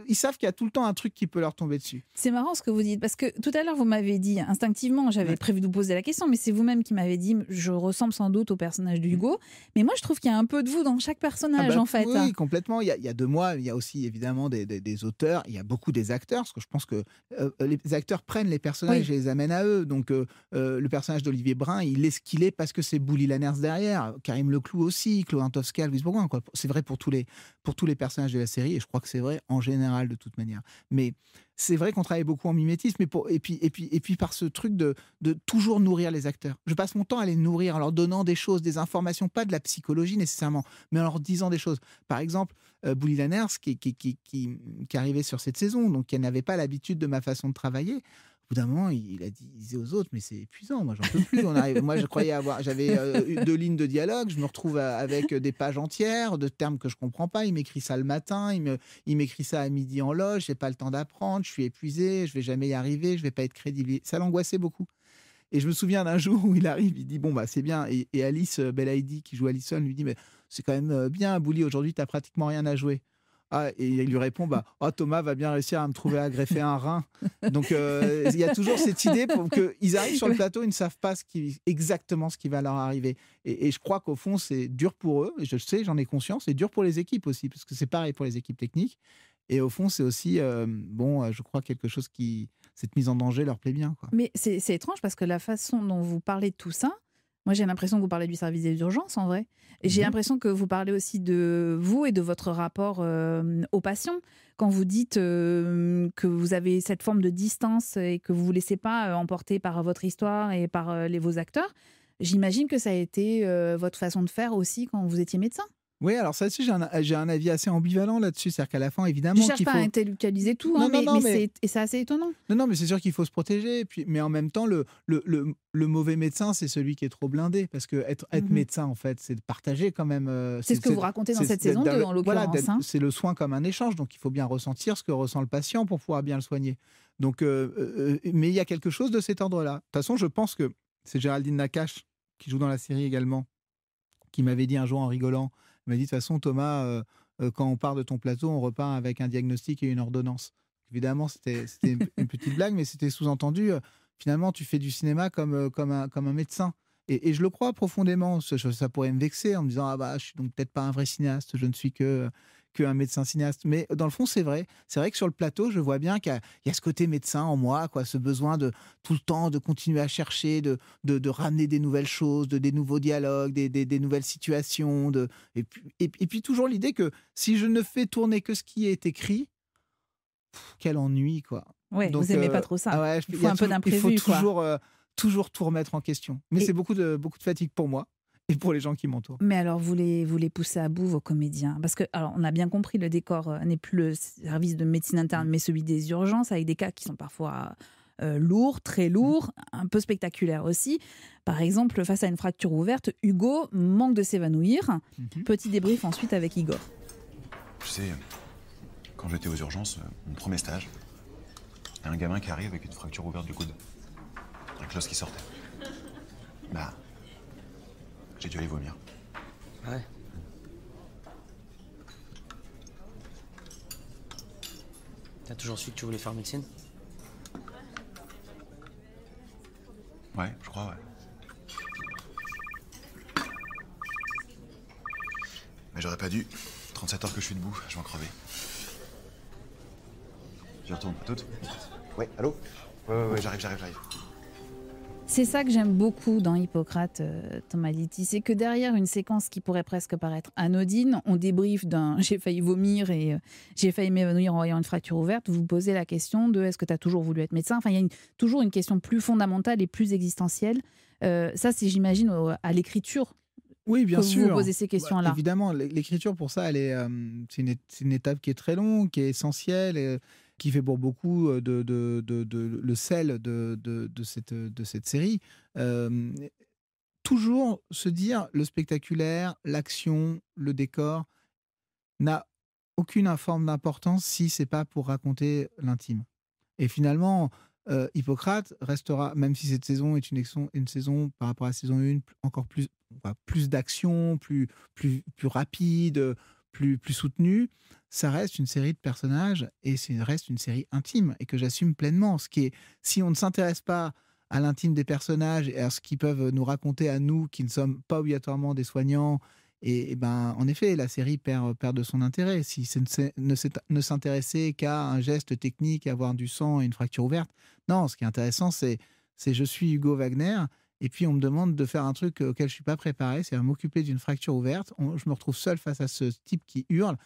ils savent qu'il y a tout le temps un truc qui peut leur tomber dessus. C'est marrant ce que vous dites, parce que tout à l'heure, vous m'avez dit, instinctivement, j'avais prévu de vous poser la question, mais c'est vous-même qui m'avez dit, je ressemble sans doute au personnage d'Hugo mm. ». mais moi je trouve qu'il y a un peu de vous dans chaque ah personnage, bah en fait. Oui, complètement. Il y, a, il de moi, il y a aussi évidemment des, auteurs, il y a beaucoup des acteurs, parce que je pense que euh, les acteurs prennent les personnages et les amènent à eux. Donc euh, euh, le personnage d'Olivier Brun, il est ce qu'il est parce que c'est Bouli Lanners derrière, Karim Leclou aussi, Claude Tosca, Louis Bourgoin. C'est vrai pour tous, les, pour tous les personnages de la série, et je crois que c'est vrai en général de toute manière. Mais c'est vrai qu'on travaille beaucoup en mimétisme, mais pour, et, puis, et, puis, et puis par ce truc de, de toujours nourrir les acteurs. Je passe mon temps à les nourrir en leur donnant des choses, des informations, pas de la psychologie nécessairement, mais en leur disant des choses. Par exemple, euh, Bouli Lanners, qui, qui, qui, qui, arrivait sur cette saison, donc qui n'avait pas l'habitude de ma façon de travailler, bout d'un moment, il, a dit, aux autres, mais c'est épuisant, moi j'en peux plus. moi je croyais avoir, j'avais euh, deux lignes de dialogue, je me retrouve avec euh, des pages entières de termes que je comprends pas. Il m'écrit ça le matin, il, m'écrit ça à midi en loge, j'ai pas le temps d'apprendre, je suis épuisé, je vais jamais y arriver, je vais pas être crédible. Ça l'angoissait beaucoup. Et je me souviens d'un jour où il arrive, il dit bon bah c'est bien. Et, et Alice euh, Belaïdi qui joue Alison lui dit mais c'est quand même bien, Bouli, aujourd'hui tu n'as pratiquement rien à jouer. Ah, et il lui répond bah, oh, Thomas va bien réussir à me trouver à greffer un rein. Donc euh, il y a toujours cette idée pour qu'ils arrivent sur le plateau, ils ne savent pas ce qui, exactement ce qui va leur arriver. Et, je crois qu'au fond, c'est dur pour eux, et je sais, j'en ai conscience, c'est dur pour les équipes aussi, parce que c'est pareil pour les équipes techniques. Et au fond, c'est aussi, euh, bon, euh, je crois, quelque chose qui, cette mise en danger leur plaît bien. Mais c'est étrange parce que la façon dont vous parlez de tout ça, moi, j'ai l'impression que vous parlez du service des urgences, en vrai. j'ai mhm. l'impression que vous parlez aussi de vous et de votre rapport euh, aux patients. Quand vous dites euh, que vous avez cette forme de distance et que vous ne vous laissez pas euh, emporter par votre histoire et par les, vos acteurs, j'imagine que ça a été votre façon de faire aussi quand vous étiez médecin. Oui, alors ça aussi, j'ai un, avis assez ambivalent là-dessus. C'est-à-dire qu'à la fin, évidemment. Je cherche pas à intellectualiser tout, hein, mais, c'est assez étonnant. Non, non, mais c'est sûr qu'il faut se protéger. Puis... Mais en même temps, le, le, le, mauvais médecin, c'est celui qui est trop blindé. Parce que être, être mhm. médecin, en fait, c'est de partager quand même. Euh, c'est ce que vous racontez dans cette saison en l'occurrence. Voilà, hein. C'est le soin comme un échange. Donc il faut bien ressentir ce que ressent le patient pour pouvoir bien le soigner. Donc, euh, euh, mais il y a quelque chose de cet ordre-là. De toute façon, je pense que c'est Géraldine Nakache, qui joue dans la série également, qui m'avait dit un jour en rigolant il m'a dit de toute façon, Thomas, euh, euh, quand on part de ton plateau, on repart avec un diagnostic et une ordonnance. Évidemment, c'était une, petite blague, mais c'était sous-entendu. Euh, finalement, tu fais du cinéma comme, comme, un, comme un médecin. Et, je le crois profondément. Ça, pourrait me vexer en me disant Ah bah, je suis donc peut-être pas un vrai cinéaste, je ne suis que qu'un médecin cinéaste. Mais dans le fond, c'est vrai. C'est vrai que sur le plateau, je vois bien qu'il y, a ce côté médecin en moi, quoi, ce besoin de tout le temps de continuer à chercher, de, de, ramener des nouvelles choses, de, des nouveaux dialogues, des, nouvelles situations. De... Et, puis, et, puis toujours l'idée que si je ne fais tourner que ce qui est écrit, quel ennui, quoi. vous n'aimez euh, pas trop ça. il faut un peu d'imprévu. Il faut toujours, euh, toujours tout remettre en question. Mais c'est beaucoup de, beaucoup de fatigue pour moi et pour les gens qui m'entourent. Mais alors, vous les, vous les poussez à bout, vos comédiens Parce que, alors, on a bien compris, le décor euh, n'est plus le service de médecine interne, mm. mais celui des urgences, avec des cas qui sont parfois euh, lourds, très mm. lourds, un peu spectaculaires aussi. Par exemple, face à une fracture ouverte, Hugo manque de s'évanouir. Mm-hmm. Petit débrief ensuite avec Igor. Tu sais, quand j'étais aux urgences, mon premier stage, un gamin qui arrive avec une fracture ouverte du coude. Un close qui sortait. Bah, j'ai dû aller vomir. Ah ouais. T'as toujours su que tu voulais faire médecine Ouais, je crois, ouais. Mais j'aurais pas dû. 37 heures que je suis debout, je vais en crever. J'y retourne. Toutes Ouais, allô Ouais, ouais, ouais, j'arrive, j'arrive, j'arrive. C'est ça que j'aime beaucoup dans Hippocrate, euh, Thomas c'est que derrière une séquence qui pourrait presque paraître anodine, on débriefe d'un j'ai failli vomir et euh, j'ai failli m'évanouir en voyant une fracture ouverte, vous posez la question de est-ce que tu as toujours voulu être médecin Enfin, il y a toujours une question plus fondamentale et plus existentielle. Euh, ça, c'est, j'imagine, à l'écriture oui, bien sûr. Vous posez ces questions-là. Bah, évidemment, l'écriture pour ça, est, c'est une, étape qui est très longue, qui est essentielle. Et, qui fait pour beaucoup euh, de, de, le sel de, euh, cette, série. toujours se dire le spectaculaire, l'action, le décor n'a aucune forme d'importance si c'est pas pour raconter l'intime. Et finalement, euh, Hippocrate restera, même si cette saison est une, une saison par rapport à la saison 1, encore plus, plus d'action, plus, plus, plus rapide, plus, soutenu, ça reste une série de personnages et ça reste une série intime et que j'assume pleinement. Ce qui est, si on ne s'intéresse pas à l'intime des personnages et à ce qu'ils peuvent nous raconter à nous, qui ne sommes pas obligatoirement des soignants, et, ben, en effet, la série perd, perd de son intérêt. Si ne s'intéresser qu'à un geste technique, avoir du sang et une fracture ouverte, non, ce qui est intéressant, c'est je suis Hugo Wagner et puis, on me demande de faire un truc euh, auquel je suis pas préparé, cest à m'occuper d'une fracture ouverte. je me retrouve seul face à ce type qui hurle.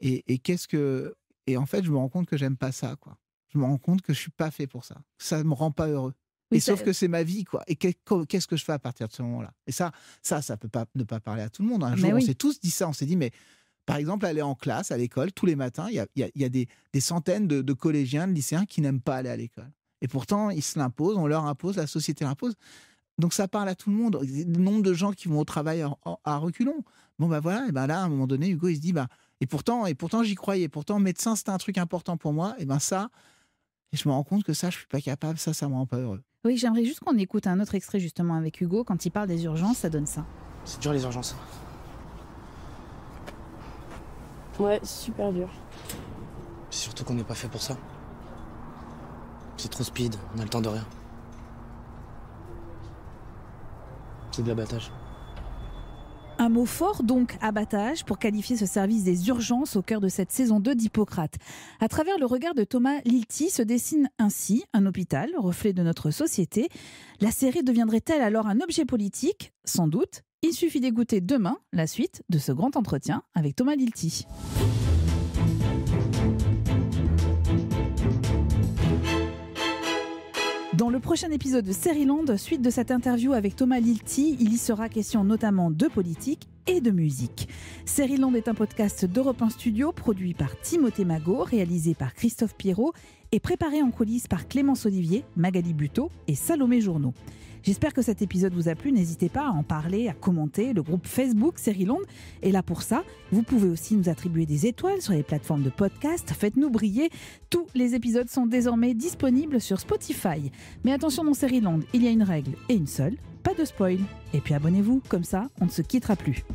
Et, qu'est-ce que. Et en fait, je me rends compte que j'aime pas ça, quoi. Je me rends compte que je suis pas fait pour ça. Ça me rend pas heureux. mais et sauf que c'est ma vie, quoi. Et qu'est-ce que je fais à partir de ce moment-là Et ça, ça, ça peut pas ne pas parler à tout le monde. Un jour, on s'est tous dit ça. On s'est dit, mais par exemple, aller en classe, à l'école, tous les matins, il y a, des, centaines de collégiens, de lycéens qui n'aiment pas aller à l'école. Et pourtant, ils se l'imposent, on leur impose, la société l'impose. Donc ça parle à tout le monde. Le nombre de gens qui vont au travail à, reculons. Bon, bah voilà, et ben là, à un moment donné, Hugo, il se dit, bah, et pourtant, et pourtant j'y croyais. Pourtant, médecin, c'était un truc important pour moi. Et ben ça, et je me rends compte que ça, je suis pas capable, ça, ça me rend pas heureux. Oui, j'aimerais juste qu'on écoute un autre extrait justement avec Hugo. Quand il parle des urgences, ça donne ça. C'est dur les urgences. Ouais, super dur. Surtout qu'on n'est pas fait pour ça. C'est trop speed, on a le temps de rien. C'est de l'abattage. Un mot fort donc, abattage, pour qualifier ce service des urgences au cœur de cette saison 2 d'Hippocrate. À travers le regard de Thomas Lilti se dessine ainsi un hôpital, reflet de notre société. La série deviendrait-elle alors un objet politique Sans doute. Il suffit d'écouter demain la suite de ce grand entretien avec Thomas Lilti. Dans le prochain épisode de Londe, suite de cette interview avec Thomas Lilti, il y sera question notamment de politique et de musique. Londe est un podcast d'Europe 1 Studio, produit par Timothée Magot, réalisé par Christophe Pierrot et préparé en coulisses par Clémence Olivier, Magali Buteau et Salomé Journeau. J'espère que cet épisode vous a plu. N'hésitez pas à en parler, à commenter. Le groupe Facebook Série Land Et là pour ça. Vous pouvez aussi nous attribuer des étoiles sur les plateformes de podcast. Faites-nous briller. Tous les épisodes sont désormais disponibles sur Spotify. Mais attention, dans Série Land, il y a une règle et une seule. Pas de spoil. Et puis abonnez-vous, comme ça, on ne se quittera plus.